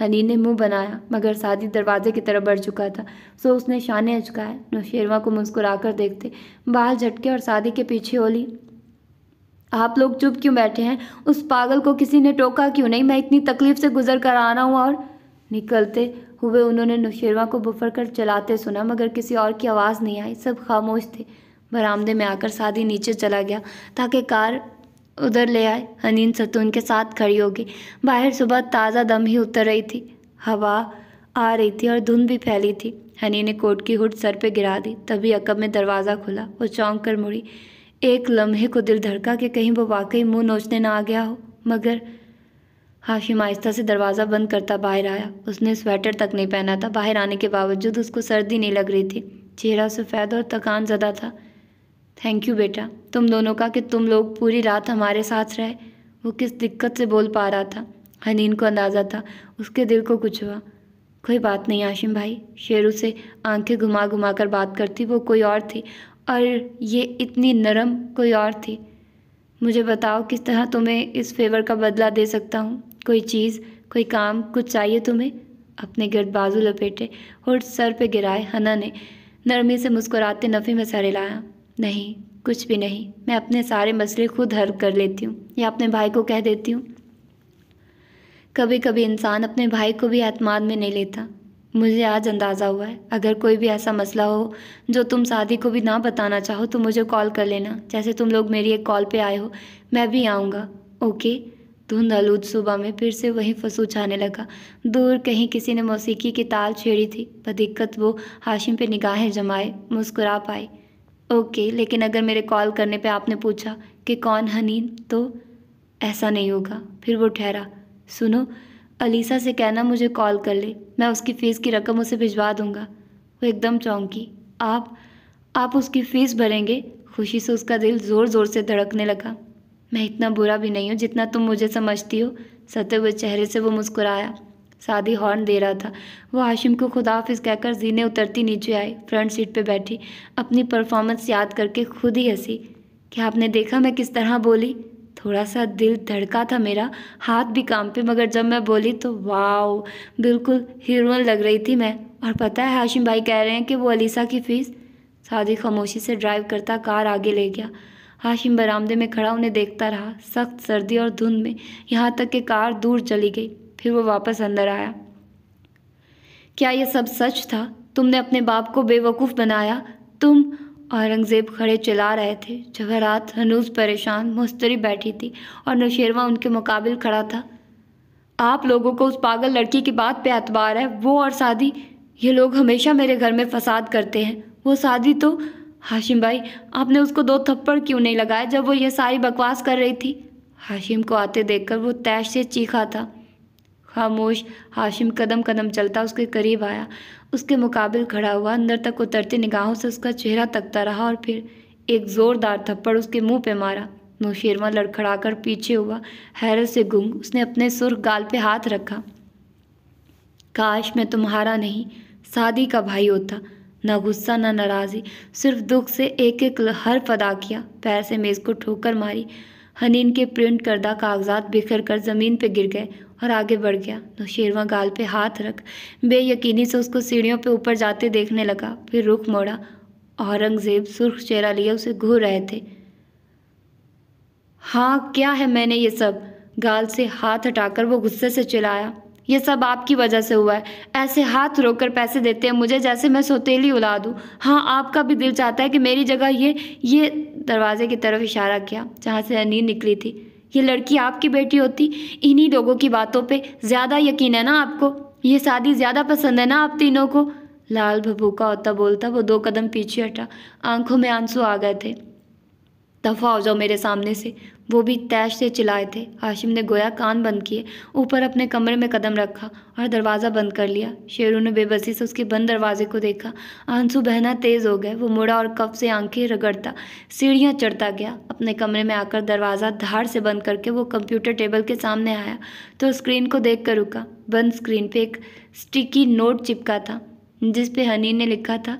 हनी ने मुंह बनाया मगर सादी दरवाजे की तरफ बढ़ चुका था सो उसने शाने अचकाए नौशेरवा को मुस्कुराकर देखते बाल झटके और सादी के पीछे होली आप लोग चुप क्यों बैठे हैं उस पागल को किसी ने टोका क्यों नहीं मैं इतनी तकलीफ से गुजर कर आना हूँ और निकलते हुए उन्होंने नौशेरवा को बुफर कर चलाते सुना मगर किसी और की आवाज़ नहीं आई सब खामोश थे बरामदे में आकर सादी नीचे चला गया ताकि कार उधर ले आए हनीन सतून के साथ खड़ी होगी बाहर सुबह ताज़ा दम ही उतर रही थी हवा आ रही थी और धुंध भी फैली थी हनी ने कोट की हुड सर पे गिरा दी तभी अकब में दरवाज़ा खुला वो चौंक कर मुड़ी एक लम्हे को दिल धड़का कि कहीं वो वाकई मुंह नोचने ना आ गया हो मगर हाफिम आहिस्ता से दरवाज़ा बंद करता बाहर आया उसने स्वेटर तक नहीं पहना था बाहर आने के बावजूद उसको सर्दी नहीं लग रही थी चेहरा सफ़ेद और थकान ज़्यादा था थैंक यू बेटा तुम दोनों का कि तुम लोग पूरी रात हमारे साथ रहे वो किस दिक्कत से बोल पा रहा था हनीन को अंदाज़ा था उसके दिल को कुछ हुआ कोई बात नहीं आशिम भाई शेरू से आंखें घुमा घुमा कर बात करती वो कोई और थी और ये इतनी नरम कोई और थी मुझे बताओ किस तरह तुम्हें इस फेवर का बदला दे सकता हूँ कोई चीज़ कोई काम कुछ चाहिए तुम्हें अपने गिरद बाजू लपेटे और सर पे गिराए हना ने नरमी से मुस्कुराते नफ़े में सर लाया नहीं कुछ भी नहीं मैं अपने सारे मसले खुद हल कर लेती हूँ या अपने भाई को कह देती हूँ कभी कभी इंसान अपने भाई को भी अतमाद में नहीं लेता मुझे आज अंदाज़ा हुआ है अगर कोई भी ऐसा मसला हो जो तुम शादी को भी ना बताना चाहो तो मुझे कॉल कर लेना जैसे तुम लोग मेरी एक कॉल पे आए हो मैं भी आऊँगा ओके धुंध आलूद सुबह में फिर से वही फसू छाने लगा दूर कहीं किसी ने मौसीकी की ताल छेड़ी थी बदिक्कत वो हाशिम पे निगाहें जमाए मुस्कुरा पाए ओके लेकिन अगर मेरे कॉल करने पे आपने पूछा कि कौन हनीन तो ऐसा नहीं होगा फिर वो ठहरा सुनो अलीसा से कहना मुझे कॉल कर ले मैं उसकी फ़ीस की रकम उसे भिजवा दूंगा वो एकदम चौंकी आप आप उसकी फ़ीस भरेंगे खुशी से उसका दिल ज़ोर ज़ोर से धड़कने लगा मैं इतना बुरा भी नहीं हूँ जितना तुम मुझे समझती हो सते हुए चेहरे से वो मुस्कुराया सादी हॉर्न दे रहा था वो हाशिम को खुदाफिस कहकर जीने उतरती नीचे आई फ्रंट सीट पे बैठी अपनी परफॉर्मेंस याद करके खुद ही हंसी क्या आपने देखा मैं किस तरह बोली थोड़ा सा दिल धड़का था मेरा हाथ भी काम पे मगर जब मैं बोली तो वाओ बिल्कुल हीरोइन लग रही थी मैं और पता है हाशिम भाई कह रहे हैं कि वो अलीसा की फ़ीस सादी खामोशी से ड्राइव करता कार आगे ले गया हाशिम बरामदे में खड़ा उन्हें देखता रहा सख्त सर्दी और धुंध में यहाँ तक कि कार दूर चली गई फिर वो वापस अंदर आया क्या यह सब सच था तुमने अपने बाप को बेवकूफ़ बनाया तुम औरंगज़ेब खड़े चला रहे थे जवाहरात हनूज परेशान मुस्तरी बैठी थी और नौशेरवा उनके मुकाबिल खड़ा था आप लोगों को उस पागल लड़की की बात पे एतबार है वो और शादी ये लोग हमेशा मेरे घर में फसाद करते हैं वो शादी तो हाशिम भाई आपने उसको दो थप्पड़ क्यों नहीं लगाए जब वो ये सारी बकवास कर रही थी हाशिम को आते देखकर वो तैश से चीखा था खामोश हाशिम कदम कदम चलता उसके करीब आया उसके मुकाबले खड़ा हुआ अंदर तक उतरती निगाहों से उसका चेहरा तकता रहा और फिर एक ज़ोरदार थप्पड़ उसके मुंह पे मारा नौशेरवा लड़खड़ाकर पीछे हुआ हैरत से गुंग उसने अपने सुर्ख गाल पे हाथ रखा काश मैं तुम्हारा नहीं सादी का भाई होता न गुस्सा न नाराज़ी सिर्फ दुख से एक एक हर्फ अदा किया पैर से मेज़ को ठोकर मारी हनीन के प्रिंट करदा कागजात बिखर कर ज़मीन पर गिर गए और आगे बढ़ गया शेरवा गाल पे हाथ रख बेयकीनी से उसको सीढ़ियों पे ऊपर जाते देखने लगा फिर रुख मोड़ा औरंगजेब सुर्ख चेहरा लिए उसे घूर रहे थे हाँ क्या है मैंने ये सब गाल से हाथ हटाकर वो गुस्से से चिल्लाया ये सब आपकी वजह से हुआ है ऐसे हाथ रोक कर पैसे देते हैं मुझे जैसे मैं सोतेली उला दूँ हाँ आपका भी दिल चाहता है कि मेरी जगह ये ये दरवाजे की तरफ इशारा किया जहाँ से अनिल निकली थी ये लड़की आपकी बेटी होती इन्हीं लोगों की बातों पे ज़्यादा यकीन है ना आपको ये शादी ज़्यादा पसंद है ना आप तीनों को लाल भभूका होता बोलता वो दो कदम पीछे हटा आंखों में आंसू आ गए थे दफ़ा हो जाओ मेरे सामने से वो भी तैश से चिल्लाए थे हाशिम ने गोया कान बंद किए ऊपर अपने कमरे में कदम रखा और दरवाज़ा बंद कर लिया शेरू ने बेबसी से उसके बंद दरवाजे को देखा आंसू बहना तेज़ हो गए वो मुड़ा और कफ से आंखें रगड़ता सीढ़ियाँ चढ़ता गया अपने कमरे में आकर दरवाज़ा धार से बंद करके वो कंप्यूटर टेबल के सामने आया तो स्क्रीन को देख कर रुका बंद स्क्रीन पर एक स्टिकी नोट चिपका था जिस हनी ने लिखा था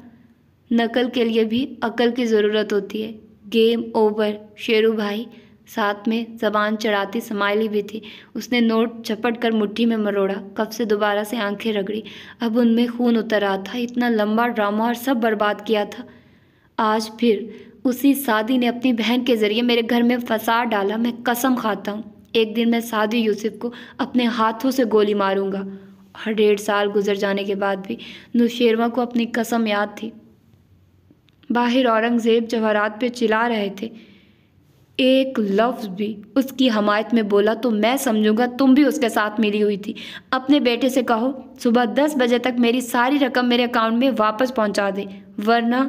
नकल के लिए भी अकल की ज़रूरत होती है गेम ओवर शेरू भाई साथ में जबान चढ़ाती समाइली भी थी उसने नोट चपट कर मुट्ठी में मरोड़ा कब से दोबारा से आंखें रगड़ी अब उनमें खून उतर रहा था इतना लंबा ड्रामा और सब बर्बाद किया था आज फिर उसी सादी ने अपनी बहन के जरिए मेरे घर में फंसा डाला मैं कसम खाता हूँ एक दिन मैं सादी यूसुफ को अपने हाथों से गोली मारूंगा और डेढ़ साल गुजर जाने के बाद भी नुशेरवा को अपनी कसम याद थी बाहिर औरंगज़ेब जवाहरात पे चिल्ला रहे थे एक लफ्ज़ भी उसकी हमायत में बोला तो मैं समझूंगा तुम भी उसके साथ मिली हुई थी अपने बेटे से कहो सुबह दस बजे तक मेरी सारी रकम मेरे अकाउंट में वापस पहुंचा दे वरना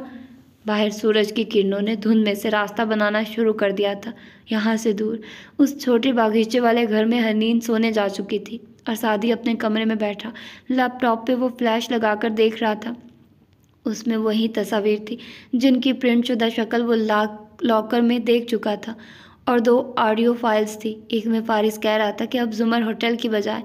बाहर सूरज की किरणों ने धुंध में से रास्ता बनाना शुरू कर दिया था यहाँ से दूर उस छोटे बागीचे वाले घर में हनीन सोने जा चुकी थी और सादी अपने कमरे में बैठा लैपटॉप पे वो फ्लैश लगाकर देख रहा था उसमें वही तस्वीर थी जिनकी प्रिंटशुदा शक्ल वो लाक लॉकर में देख चुका था और दो ऑडियो फाइल्स थी एक में फारिस कह रहा था कि अब जुमर होटल की बजाय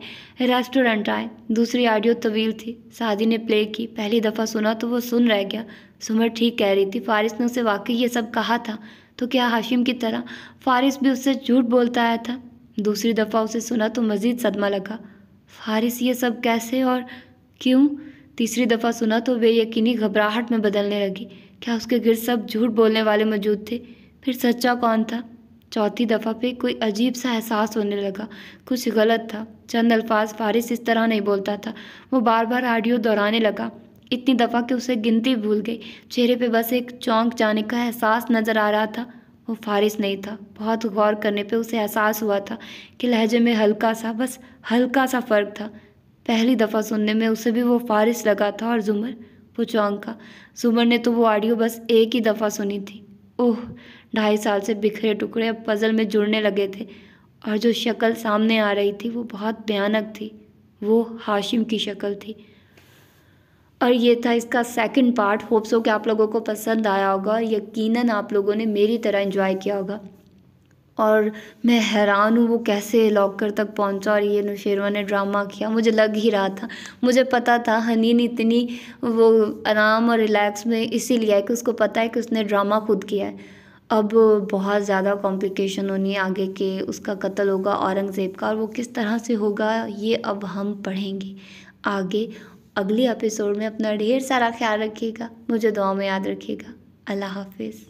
रेस्टोरेंट आए दूसरी ऑडियो तवील थी शादी ने प्ले की पहली दफ़ा सुना तो वो सुन रह गया जुमर ठीक कह रही थी फारिस ने उसे वाकई ये सब कहा था तो क्या हाशिम की तरह फारिस भी उससे झूठ बोलता आया था दूसरी दफ़ा उसे सुना तो मज़ीद सदमा लगा फारिस ये सब कैसे और क्यों तीसरी दफ़ा सुना तो वे यकीनी घबराहट में बदलने लगी क्या उसके गिर सब झूठ बोलने वाले मौजूद थे फिर सच्चा कौन था चौथी दफ़ा पे कोई अजीब सा एहसास होने लगा कुछ गलत था चंद अल्फाज फारिस इस तरह नहीं बोलता था वो बार बार ऑडियो दोहराने लगा इतनी दफ़ा कि उसे गिनती भूल गई चेहरे पे बस एक चौंक जाने का एहसास नज़र आ रहा था वो फारिस नहीं था बहुत गौर करने पे उसे एहसास हुआ था कि लहजे में हल्का सा बस हल्का सा फ़र्क था पहली दफ़ा सुनने में उसे भी वो फारिस लगा था और जुमर वो का जुमर ने तो वो ऑडियो बस एक ही दफ़ा सुनी थी ओह ढाई साल से बिखरे टुकड़े अब पज़ल में जुड़ने लगे थे और जो शक्ल सामने आ रही थी वो बहुत भयानक थी वो हाशिम की शक्ल थी और ये था इसका सेकंड पार्ट होप्स हो कि आप लोगों को पसंद आया होगा और यकीनन आप लोगों ने मेरी तरह इन्जॉय किया होगा और मैं हैरान हूँ वो कैसे लॉकर तक पहुँचा और ये नौशेरवा ने ड्रामा किया मुझे लग ही रहा था मुझे पता था हनीन इतनी वो आराम और रिलैक्स में इसीलिए है कि उसको पता है कि उसने ड्रामा खुद किया है अब बहुत ज़्यादा कॉम्प्लिकेशन होनी है आगे के उसका कत्ल होगा औरंगज़ेब का और वो किस तरह से होगा ये अब हम पढ़ेंगे आगे अगले एपिसोड में अपना ढेर सारा ख्याल रखिएगा मुझे दुआ में याद रखिएगा अल्लाह हाफिज़